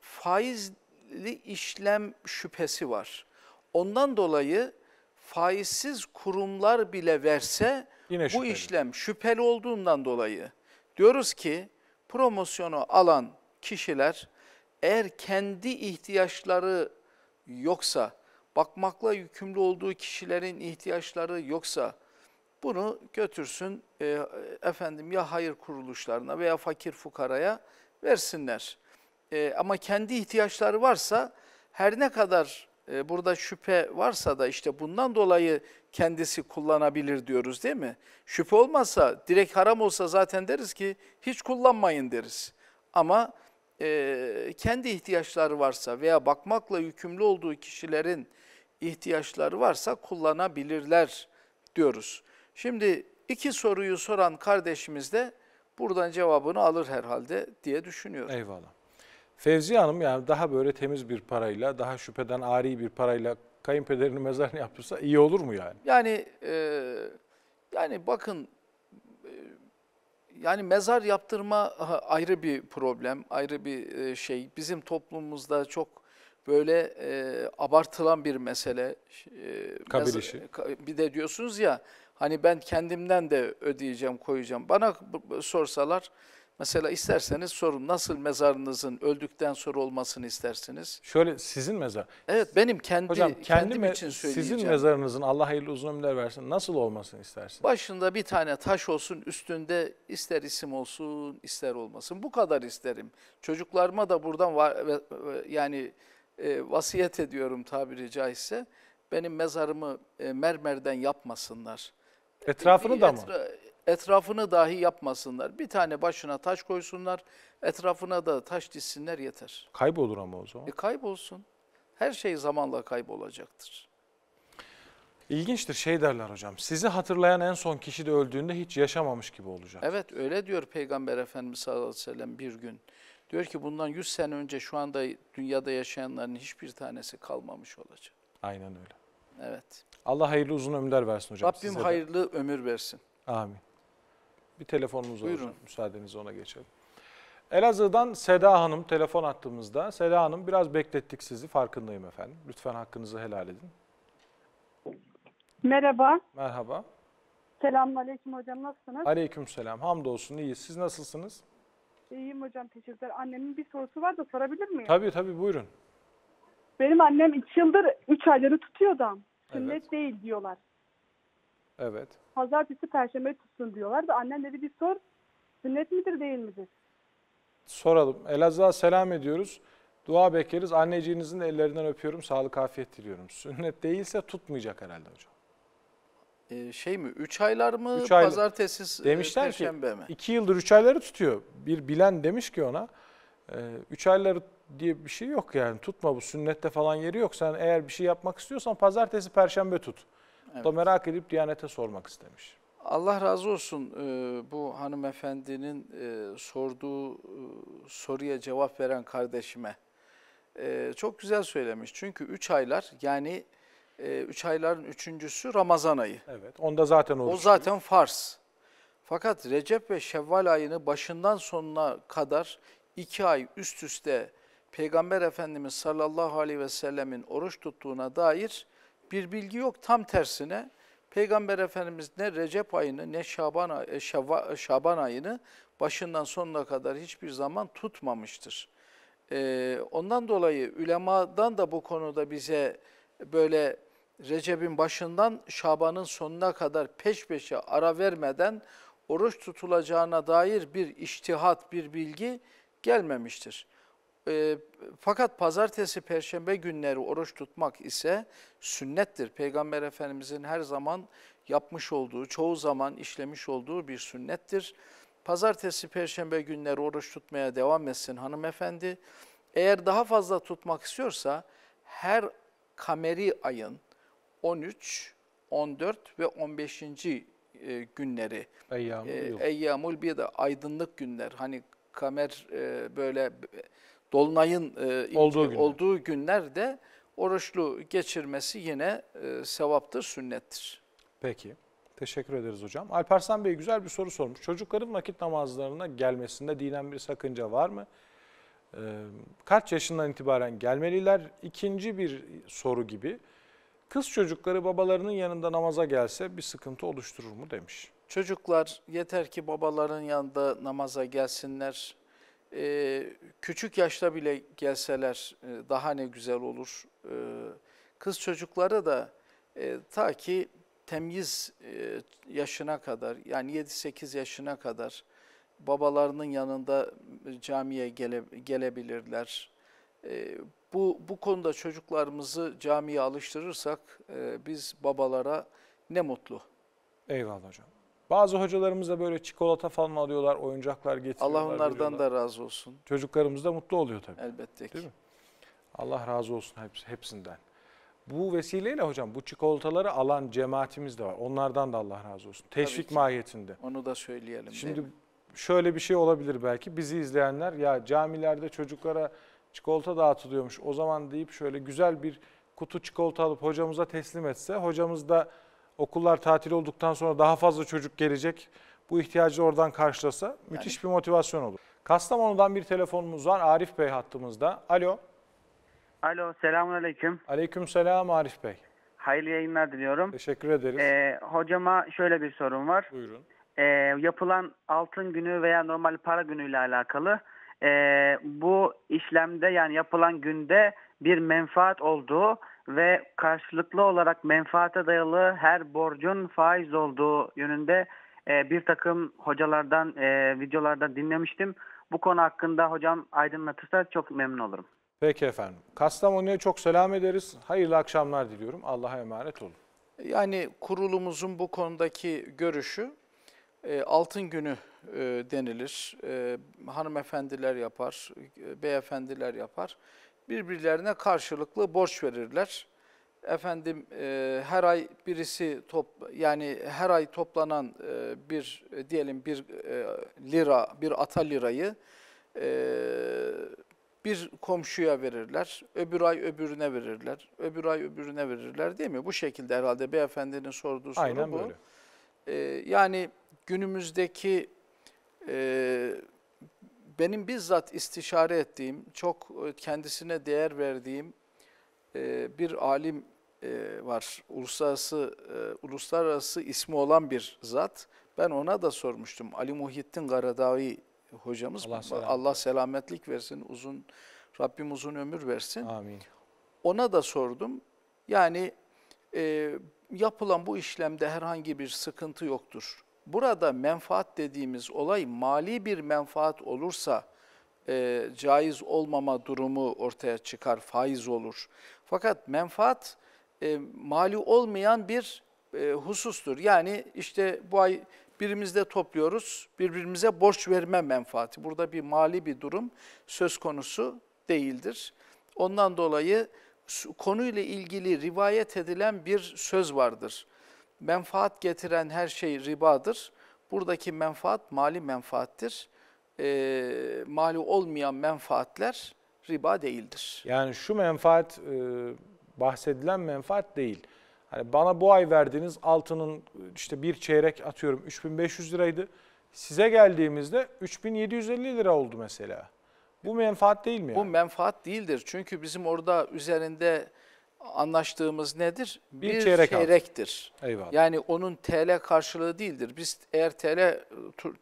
faizli işlem şüphesi var. Ondan dolayı faizsiz kurumlar bile verse Yine bu işlem şüpheli olduğundan dolayı diyoruz ki promosyonu alan kişiler eğer kendi ihtiyaçları yoksa bakmakla yükümlü olduğu kişilerin ihtiyaçları yoksa bunu götürsün e, efendim ya hayır kuruluşlarına veya fakir fukaraya versinler. E, ama kendi ihtiyaçları varsa her ne kadar e, burada şüphe varsa da işte bundan dolayı kendisi kullanabilir diyoruz değil mi? Şüphe olmasa direkt haram olsa zaten deriz ki hiç kullanmayın deriz. Ama e, kendi ihtiyaçları varsa veya bakmakla yükümlü olduğu kişilerin ihtiyaçları varsa kullanabilirler diyoruz. Şimdi iki soruyu soran kardeşimiz de buradan cevabını alır herhalde diye düşünüyorum. Eyvallah. Fevzi Hanım yani daha böyle temiz bir parayla, daha şüpheden ari bir parayla kayınpederini mezarını yaptırsa iyi olur mu yani? Yani e, yani bakın e, yani mezar yaptırma ayrı bir problem, ayrı bir e, şey. Bizim toplumumuzda çok böyle e, abartılan bir mesele. E, işi. Bir de diyorsunuz ya hani ben kendimden de ödeyeceğim, koyacağım. Bana sorsalar mesela isterseniz sorun nasıl mezarınızın öldükten sonra olmasını istersiniz? Şöyle sizin mezar. Evet benim kendi Hocam, kendi kendim için söyleyeceğim. Sizin mezarınızın Allah hayırlı uzun ömürler versin nasıl olmasını istersiniz? Başında bir tane taş olsun üstünde ister isim olsun ister olmasın bu kadar isterim. Çocuklarıma da buradan var, yani e, vasiyet ediyorum tabiri caizse. Benim mezarımı e, mermerden yapmasınlar. Etrafını da mı? Etrafını dahi yapmasınlar. Bir tane başına taş koysunlar, etrafına da taş dizsinler yeter. Kaybolur ama o zaman. E, kaybolsun. Her şey zamanla kaybolacaktır. İlginçtir şey derler hocam. Sizi hatırlayan en son kişi de öldüğünde hiç yaşamamış gibi olacak. Evet öyle diyor Peygamber Efendimiz sallallahu aleyhi ve sellem bir gün. Diyor ki bundan 100 sene önce şu anda dünyada yaşayanların hiçbir tanesi kalmamış olacak. Aynen öyle. Evet. Allah hayırlı uzun ömürler versin hocam. Rabbim hayırlı ömür versin. Amin. Bir telefonumuz Buyurun. olacak. Müsaadenizle ona geçelim. Elazığ'dan Seda Hanım telefon attığımızda. Seda Hanım biraz beklettik sizi farkındayım efendim. Lütfen hakkınızı helal edin. Merhaba. Merhaba. Selamünaleyküm hocam nasılsınız? Aleyküm selam. Hamdolsun iyiyiz. Siz nasılsınız? İyiyim hocam teşekkürler. Annemin bir sorusu var da sorabilir miyim? Tabii tabii buyurun. Benim annem 2 yıldır 3 ayları tutuyor da sünnet Evet. değil diyorlar. Evet. Pazartesi perşembe tutsun diyorlar da annem dedi bir sor sünnet midir değil midir? Soralım. Elazığ'a selam ediyoruz. Dua bekleriz. Anneciğinizin ellerinden öpüyorum. Sağlık, afiyet diliyorum. Sünnet değilse tutmayacak herhalde hocam. Ee, şey mi 3 aylar mı üç aylar. pazartesi e, demişler perşembe ki, mi? 2 yıldır 3 ayları tutuyor. Bir bilen demiş ki ona 3 e, ayları diye bir şey yok yani tutma bu sünnette falan yeri yok. Sen eğer bir şey yapmak istiyorsan pazartesi perşembe tut. Evet. Da merak edip Diyanet'e sormak istemiş. Allah razı olsun e, bu hanımefendinin sorduğu soruya cevap veren kardeşime. çok güzel söylemiş çünkü 3 aylar yani e, üç ayların üçüncüsü Ramazan ayı. Evet, onda zaten oruç. O zaten farz. Fakat Recep ve Şevval ayını başından sonuna kadar iki ay üst üste Peygamber Efendimiz sallallahu aleyhi ve sellemin oruç tuttuğuna dair bir bilgi yok. Tam tersine Peygamber Efendimiz ne Recep ayını ne Şaban, e, e, Şaban ayını başından sonuna kadar hiçbir zaman tutmamıştır. Ee, ondan dolayı ülemadan da bu konuda bize böyle Recep'in başından Şaban'ın sonuna kadar peş peşe ara vermeden oruç tutulacağına dair bir iştihat, bir bilgi gelmemiştir. E, fakat pazartesi, perşembe günleri oruç tutmak ise sünnettir. Peygamber Efendimizin her zaman yapmış olduğu, çoğu zaman işlemiş olduğu bir sünnettir. Pazartesi, perşembe günleri oruç tutmaya devam etsin hanımefendi. Eğer daha fazla tutmak istiyorsa her kameri ayın, 13, 14 ve 15. E, günleri. Eyyamul, e, Eyyamul bir de aydınlık günler. Hani kamer e, böyle dolunayın e, olduğu, günler. olduğu günlerde oruçlu geçirmesi yine sevaptır, sünnettir. Peki. Teşekkür ederiz hocam. Alparslan Bey güzel bir soru sormuş. Çocukların vakit namazlarına gelmesinde dinen bir sakınca var mı? kaç yaşından itibaren gelmeliler? İkinci bir soru gibi. Kız çocukları babalarının yanında namaza gelse bir sıkıntı oluşturur mu demiş. Çocuklar yeter ki babaların yanında namaza gelsinler. Ee, küçük yaşta bile gelseler e, daha ne güzel olur. Ee, kız çocukları da e, ta ki temyiz e, yaşına kadar yani 7-8 yaşına kadar babalarının yanında camiye gele, gelebilirler. E, bu, bu konuda çocuklarımızı camiye alıştırırsak e, biz babalara ne mutlu. Eyvallah hocam. Bazı hocalarımız da böyle çikolata falan alıyorlar, oyuncaklar getiriyorlar. Allah onlardan veriyorlar. da razı olsun. Çocuklarımız da mutlu oluyor tabii. Elbette ki. Değil mi? Allah razı olsun hepsi, hepsinden. Bu vesileyle hocam bu çikolataları alan cemaatimiz de var. Onlardan da Allah razı olsun. Teşvik mahiyetinde. Onu da söyleyelim. Şimdi şöyle bir şey olabilir belki. Bizi izleyenler ya camilerde çocuklara çikolata dağıtılıyormuş o zaman deyip şöyle güzel bir kutu çikolata alıp hocamıza teslim etse hocamız da okullar tatil olduktan sonra daha fazla çocuk gelecek bu ihtiyacı oradan karşılasa müthiş yani. bir motivasyon olur. Kastamonu'dan bir telefonumuz var Arif Bey hattımızda. Alo. Alo selamun aleyküm. Aleyküm selam Arif Bey. Hayırlı yayınlar diliyorum. Teşekkür ederiz. Ee, hocama şöyle bir sorum var. Buyurun. Ee, yapılan altın günü veya normal para günüyle alakalı e, bu işlemde yani yapılan günde bir menfaat olduğu ve karşılıklı olarak menfaate dayalı her borcun faiz olduğu yönünde e, bir takım hocalardan e, videolardan dinlemiştim. Bu konu hakkında hocam aydınlatırsa çok memnun olurum. Peki efendim. Kastamonu'ya çok selam ederiz. Hayırlı akşamlar diliyorum. Allah'a emanet olun. Yani kurulumuzun bu konudaki görüşü e, altın günü e, denilir. E, hanımefendiler yapar, e, beyefendiler yapar. Birbirlerine karşılıklı borç verirler. Efendim e, her ay birisi top yani her ay toplanan e, bir e, diyelim bir e, lira bir ata lirayı e, bir komşuya verirler, öbür ay öbürüne verirler, öbür ay öbürüne verirler değil mi? Bu şekilde herhalde beyefendinin sorduğu soru Aynen bu. Böyle. E, yani günümüzdeki e, benim bizzat istişare ettiğim, çok e, kendisine değer verdiğim e, bir alim e, var. Uluslararası, e, uluslararası ismi olan bir zat. Ben ona da sormuştum. Ali Muhittin Karadavi hocamız. Allah, selamet. Allah selametlik versin, uzun Rabbim uzun ömür versin. Amin. Ona da sordum. Yani e, yapılan bu işlemde herhangi bir sıkıntı yoktur. Burada menfaat dediğimiz olay mali bir menfaat olursa e, caiz olmama durumu ortaya çıkar, faiz olur. Fakat menfaat e, mali olmayan bir e, husustur. Yani işte bu ay birimizde topluyoruz, birbirimize borç verme menfaati. Burada bir mali bir durum söz konusu değildir. Ondan dolayı konuyla ilgili rivayet edilen bir söz vardır menfaat getiren her şey ribadır. Buradaki menfaat mali menfaattir. E, mali olmayan menfaatler riba değildir. Yani şu menfaat e, bahsedilen menfaat değil. Hani bana bu ay verdiğiniz altının işte bir çeyrek atıyorum 3500 liraydı. Size geldiğimizde 3750 lira oldu mesela. Bu menfaat değil mi? Yani? Bu menfaat değildir. Çünkü bizim orada üzerinde anlaştığımız nedir? Bir, bir çeyrek çeyrektir. Aldım. Eyvallah. Yani onun TL karşılığı değildir. Biz eğer TL e,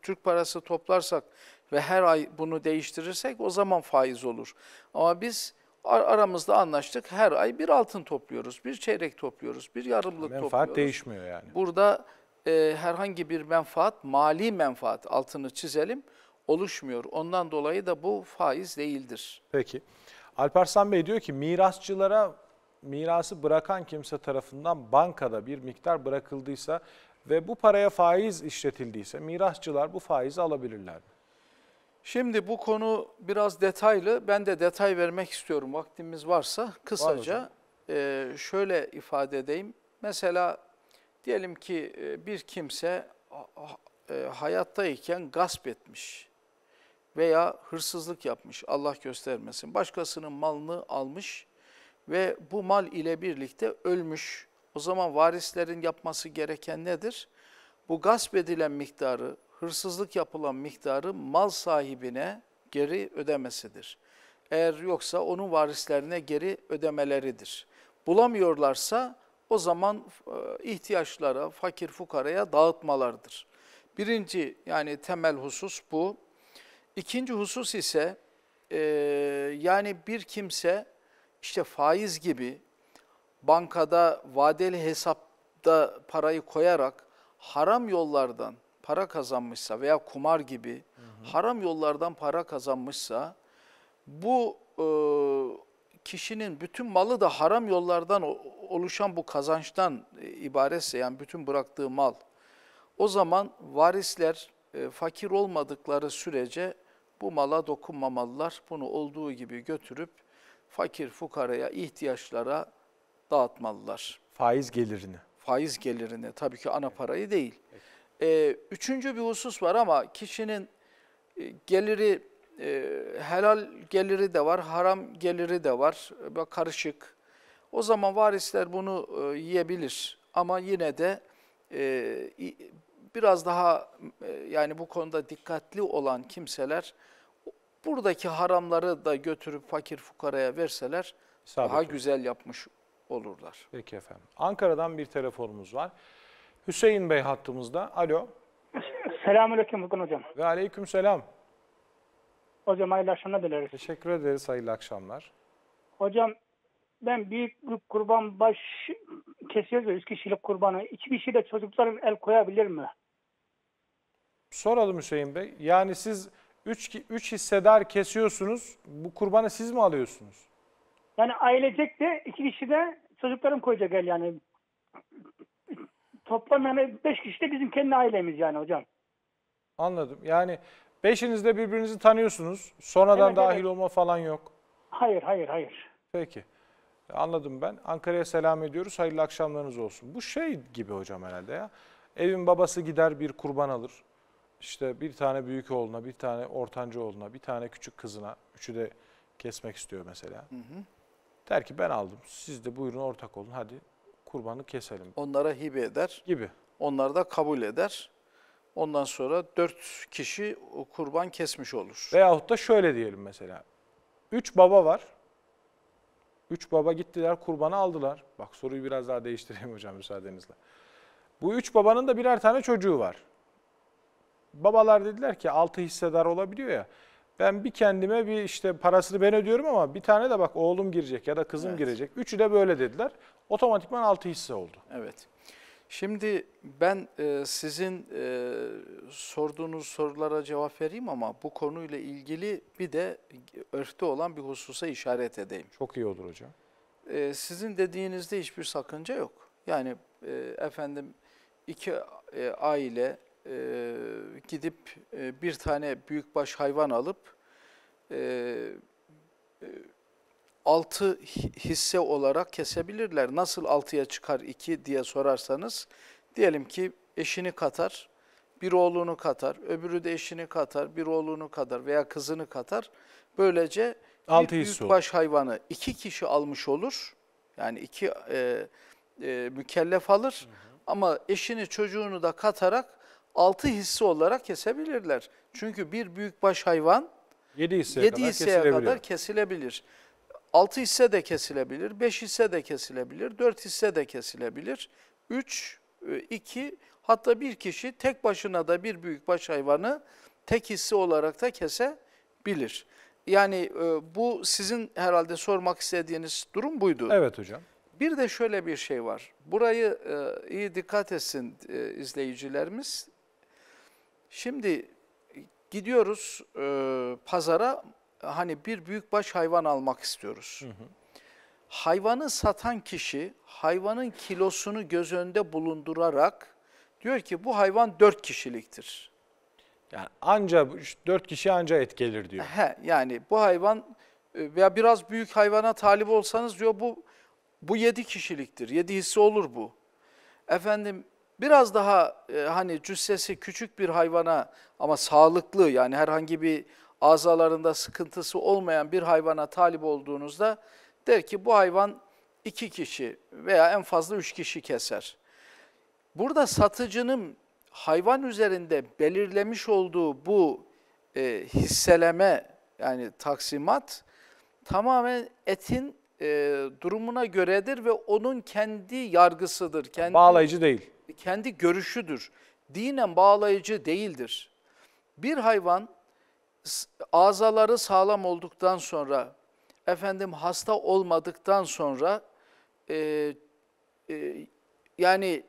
Türk parası toplarsak ve her ay bunu değiştirirsek o zaman faiz olur. Ama biz aramızda anlaştık her ay bir altın topluyoruz, bir çeyrek topluyoruz, bir yarımlık menfaat topluyoruz. Menfaat değişmiyor yani. Burada e, herhangi bir menfaat, mali menfaat altını çizelim oluşmuyor. Ondan dolayı da bu faiz değildir. Peki. Alparslan Bey diyor ki mirasçılara mirası bırakan kimse tarafından bankada bir miktar bırakıldıysa ve bu paraya faiz işletildiyse mirasçılar bu faizi alabilirler Şimdi bu konu biraz detaylı. Ben de detay vermek istiyorum vaktimiz varsa. Kısaca var e, şöyle ifade edeyim. Mesela diyelim ki e, bir kimse e, hayattayken gasp etmiş veya hırsızlık yapmış Allah göstermesin. Başkasının malını almış ve bu mal ile birlikte ölmüş. O zaman varislerin yapması gereken nedir? Bu gasp edilen miktarı, hırsızlık yapılan miktarı mal sahibine geri ödemesidir. Eğer yoksa onun varislerine geri ödemeleridir. Bulamıyorlarsa o zaman e, ihtiyaçlara, fakir fukaraya dağıtmalardır. Birinci yani temel husus bu. İkinci husus ise e, yani bir kimse işte faiz gibi bankada vadeli hesapta parayı koyarak haram yollardan para kazanmışsa veya kumar gibi hı hı. haram yollardan para kazanmışsa bu e, kişinin bütün malı da haram yollardan oluşan bu kazançtan e, ibaretse yani bütün bıraktığı mal o zaman varisler e, fakir olmadıkları sürece bu mala dokunmamalılar bunu olduğu gibi götürüp fakir fukaraya, ihtiyaçlara dağıtmalılar. Faiz gelirini. Faiz gelirini tabii ki ana parayı değil. Ee, üçüncü bir husus var ama kişinin e, geliri e, helal geliri de var, haram geliri de var, karışık. O zaman varisler bunu e, yiyebilir ama yine de e, biraz daha e, yani bu konuda dikkatli olan kimseler Buradaki haramları da götürüp fakir fukaraya verseler Sabit daha olur. güzel yapmış olurlar. Peki efendim. Ankara'dan bir telefonumuz var. Hüseyin Bey hattımızda. Alo. Selamünaleyküm Hukun Hocam. Ve aleyküm selam. Hocam hayırlı akşamlar dileriz. Teşekkür ederiz. Hayırlı akşamlar. Hocam ben büyük bir kurban baş kesiyoruz ya 3 kişilik kurbanı. İki kişi de çocuklarım el koyabilir mi? Soralım Hüseyin Bey. Yani siz 3 3 hissedar kesiyorsunuz. Bu kurbanı siz mi alıyorsunuz? Yani ailecek de iki kişi de çocuklarım koyacak el yani. Toplam yani 5 kişi de bizim kendi ailemiz yani hocam. Anladım. Yani beşiniz de birbirinizi tanıyorsunuz. Sonradan evet, dahil evet. olma falan yok. Hayır, hayır, hayır. Peki. Anladım ben. Ankara'ya selam ediyoruz. Hayırlı akşamlarınız olsun. Bu şey gibi hocam herhalde ya. Evin babası gider bir kurban alır işte bir tane büyük oğluna, bir tane ortanca oğluna, bir tane küçük kızına, üçü de kesmek istiyor mesela. Hı hı. Der ki ben aldım, siz de buyurun ortak olun, hadi kurbanı keselim. Onlara hibe eder. Gibi. Onlar da kabul eder. Ondan sonra dört kişi kurban kesmiş olur. Veyahut da şöyle diyelim mesela. Üç baba var. Üç baba gittiler kurbanı aldılar. Bak soruyu biraz daha değiştireyim hocam müsaadenizle. Bu üç babanın da birer tane çocuğu var. Babalar dediler ki 6 hissedar olabiliyor ya. Ben bir kendime bir işte parasını ben ödüyorum ama bir tane de bak oğlum girecek ya da kızım evet. girecek. Üçü de böyle dediler. Otomatikman 6 hisse oldu. Evet. Şimdi ben e, sizin e, sorduğunuz sorulara cevap vereyim ama bu konuyla ilgili bir de örfte olan bir hususa işaret edeyim. Çok iyi olur hocam. E, sizin dediğinizde hiçbir sakınca yok. Yani e, efendim iki e, aile e, gidip e, bir tane büyükbaş hayvan alıp e, e altı hisse olarak kesebilirler. Nasıl altıya çıkar iki diye sorarsanız diyelim ki eşini katar, bir oğlunu katar, öbürü de eşini katar, bir oğlunu katar veya kızını katar. Böylece Altı bir büyükbaş hayvanı iki kişi almış olur. Yani iki e, e, mükellef alır hı hı. ama eşini çocuğunu da katarak altı hissi olarak kesebilirler. Çünkü bir büyükbaş hayvan yedi hisseye, yedi kadar, kesilebilir. kadar kesilebilir. Altı hisse de kesilebilir, beş hisse de kesilebilir, dört hisse de kesilebilir. Üç, e, iki, hatta bir kişi tek başına da bir büyükbaş hayvanı tek hissi olarak da kesebilir. Yani e, bu sizin herhalde sormak istediğiniz durum buydu. Evet hocam. Bir de şöyle bir şey var. Burayı e, iyi dikkat etsin izleyicilerimiz. Şimdi e, gidiyoruz e, pazara hani bir büyükbaş hayvan almak istiyoruz. Hı hı. Hayvanı satan kişi hayvanın kilosunu göz önünde bulundurarak diyor ki bu hayvan dört kişiliktir. Yani anca dört kişi anca et gelir diyor. He, yani bu hayvan e, veya biraz büyük hayvana talip olsanız diyor bu bu yedi kişiliktir. Yedi hissi olur bu. Efendim Biraz daha e, hani cüssesi küçük bir hayvana ama sağlıklı yani herhangi bir azalarında sıkıntısı olmayan bir hayvana talip olduğunuzda der ki bu hayvan iki kişi veya en fazla üç kişi keser. Burada satıcının hayvan üzerinde belirlemiş olduğu bu e, hisseleme yani taksimat tamamen etin e, durumuna göredir ve onun kendi yargısıdır. Kendi, Bağlayıcı değil kendi görüşüdür. Dinen bağlayıcı değildir. Bir hayvan azaları sağlam olduktan sonra, efendim hasta olmadıktan sonra, e, e, yani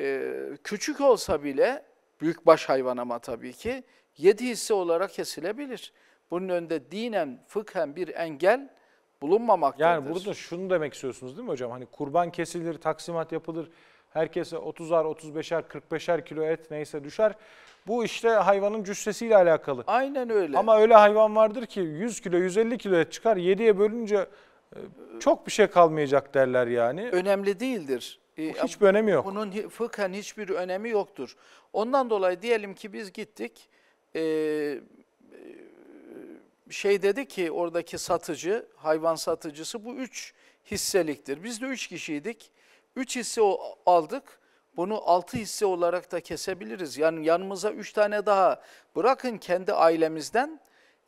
e, küçük olsa bile, büyük baş hayvan ama tabii ki, yedi hisse olarak kesilebilir. Bunun önünde dinen, fıkhen bir engel bulunmamaktadır. Yani burada şunu demek istiyorsunuz değil mi hocam? Hani kurban kesilir, taksimat yapılır. Herkese 30'ar, 35'er, 45'er kilo et neyse düşer. Bu işte hayvanın cüssesiyle alakalı. Aynen öyle. Ama öyle hayvan vardır ki 100 kilo, 150 kilo et çıkar. 7'ye bölünce e, çok bir şey kalmayacak derler yani. Önemli değildir. E, hiçbir önemi yok. Bunun fıkhen hiçbir önemi yoktur. Ondan dolayı diyelim ki biz gittik. E, şey dedi ki oradaki satıcı, hayvan satıcısı bu üç hisseliktir. Biz de üç kişiydik. 3 hisse aldık. Bunu 6 hisse olarak da kesebiliriz. Yani yanımıza 3 tane daha bırakın kendi ailemizden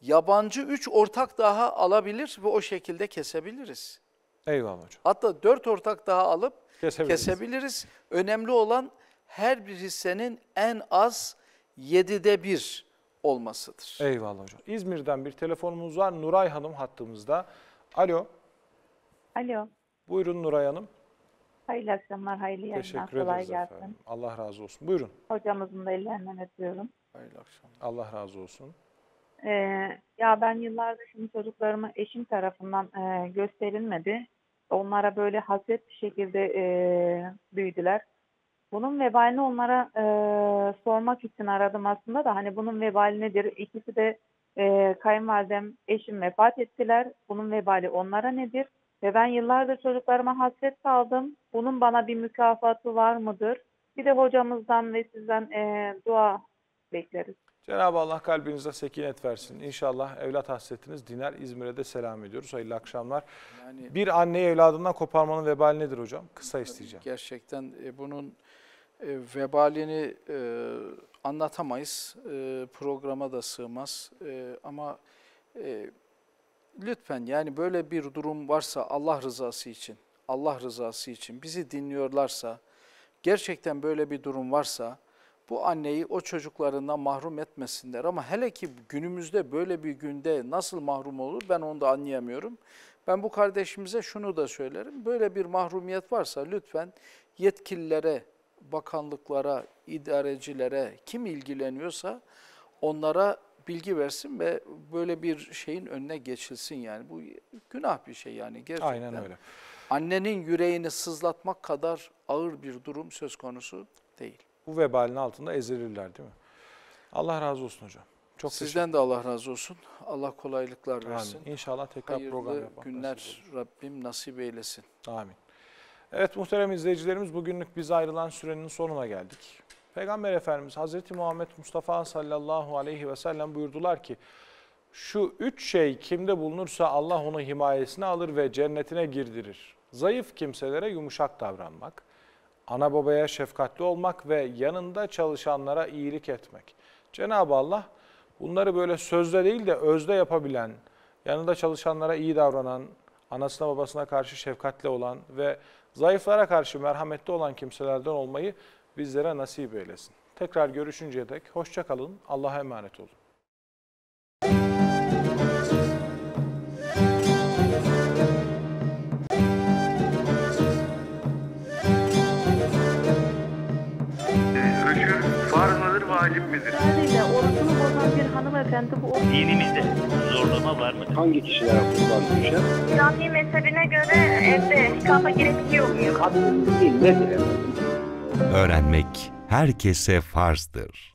yabancı 3 ortak daha alabilir ve o şekilde kesebiliriz. Eyvallah hocam. Hatta 4 ortak daha alıp kesebiliriz. kesebiliriz. Önemli olan her bir hissenin en az 7'de 1 olmasıdır. Eyvallah hocam. İzmir'den bir telefonumuz var. Nuray Hanım hattımızda. Alo. Alo. Buyurun Nuray Hanım. Hayırlı akşamlar, hayırlı yayınlar. Teşekkür Kolay gelsin. efendim. Allah razı olsun. Buyurun. Hocamızın da ellerinden öpüyorum. Hayırlı akşamlar. Allah razı olsun. Ee, ya ben yıllardır şimdi çocuklarımı eşim tarafından e, gösterilmedi. Onlara böyle hasret bir şekilde e, büyüdüler. Bunun vebalini onlara e, sormak için aradım aslında da hani bunun vebali nedir? İkisi de e, kayınvalidem, eşim vefat ettiler. Bunun vebali onlara nedir? Ve ben yıllardır çocuklarıma hasret kaldım. Bunun bana bir mükafatı var mıdır? Bir de hocamızdan ve sizden e, dua bekleriz. Cenab-ı Allah kalbinize sekinet versin. İnşallah evlat hasretiniz diner. İzmir'e de selam ediyoruz. Hayırlı akşamlar. Yani, bir anneyi evladından koparmanın vebali nedir hocam? Kısa isteyeceğim. Gerçekten e, bunun e, vebalini e, anlatamayız. Programa da sığmaz. Ama lütfen yani böyle bir durum varsa Allah rızası için, Allah rızası için bizi dinliyorlarsa, gerçekten böyle bir durum varsa bu anneyi o çocuklarından mahrum etmesinler. Ama hele ki günümüzde böyle bir günde nasıl mahrum olur ben onu da anlayamıyorum. Ben bu kardeşimize şunu da söylerim. Böyle bir mahrumiyet varsa lütfen yetkililere, bakanlıklara, idarecilere kim ilgileniyorsa onlara bilgi versin ve böyle bir şeyin önüne geçilsin yani. Bu günah bir şey yani gerçekten. Aynen öyle. Annenin yüreğini sızlatmak kadar ağır bir durum söz konusu değil. Bu vebalin altında ezilirler değil mi? Allah razı olsun hocam. Çok Sizden de Allah razı olsun. Allah kolaylıklar versin. Amin. İnşallah tekrar Hayırlı program yapalım. günler nasip Rabbim nasip eylesin. Amin. Evet muhterem izleyicilerimiz bugünlük biz ayrılan sürenin sonuna geldik. Peygamber Efendimiz Hazreti Muhammed Mustafa sallallahu aleyhi ve sellem buyurdular ki şu üç şey kimde bulunursa Allah onu himayesine alır ve cennetine girdirir. Zayıf kimselere yumuşak davranmak, ana babaya şefkatli olmak ve yanında çalışanlara iyilik etmek. Cenab-ı Allah bunları böyle sözde değil de özde yapabilen, yanında çalışanlara iyi davranan, anasına babasına karşı şefkatli olan ve zayıflara karşı merhametli olan kimselerden olmayı bizlere nasip eylesin. Tekrar görüşünceye dek hoşça kalın. Allah'a emanet olun. mıdır vacip midir? Haliyle orasını bozan bir hanımefendi bu... Dinimizde zorlama var mı? Hangi kişiler buradan düşer? Cami mezhebine göre evde kafa girebiliyor muyum? Kadın değil, nedir? Öğrenmek herkese farzdır.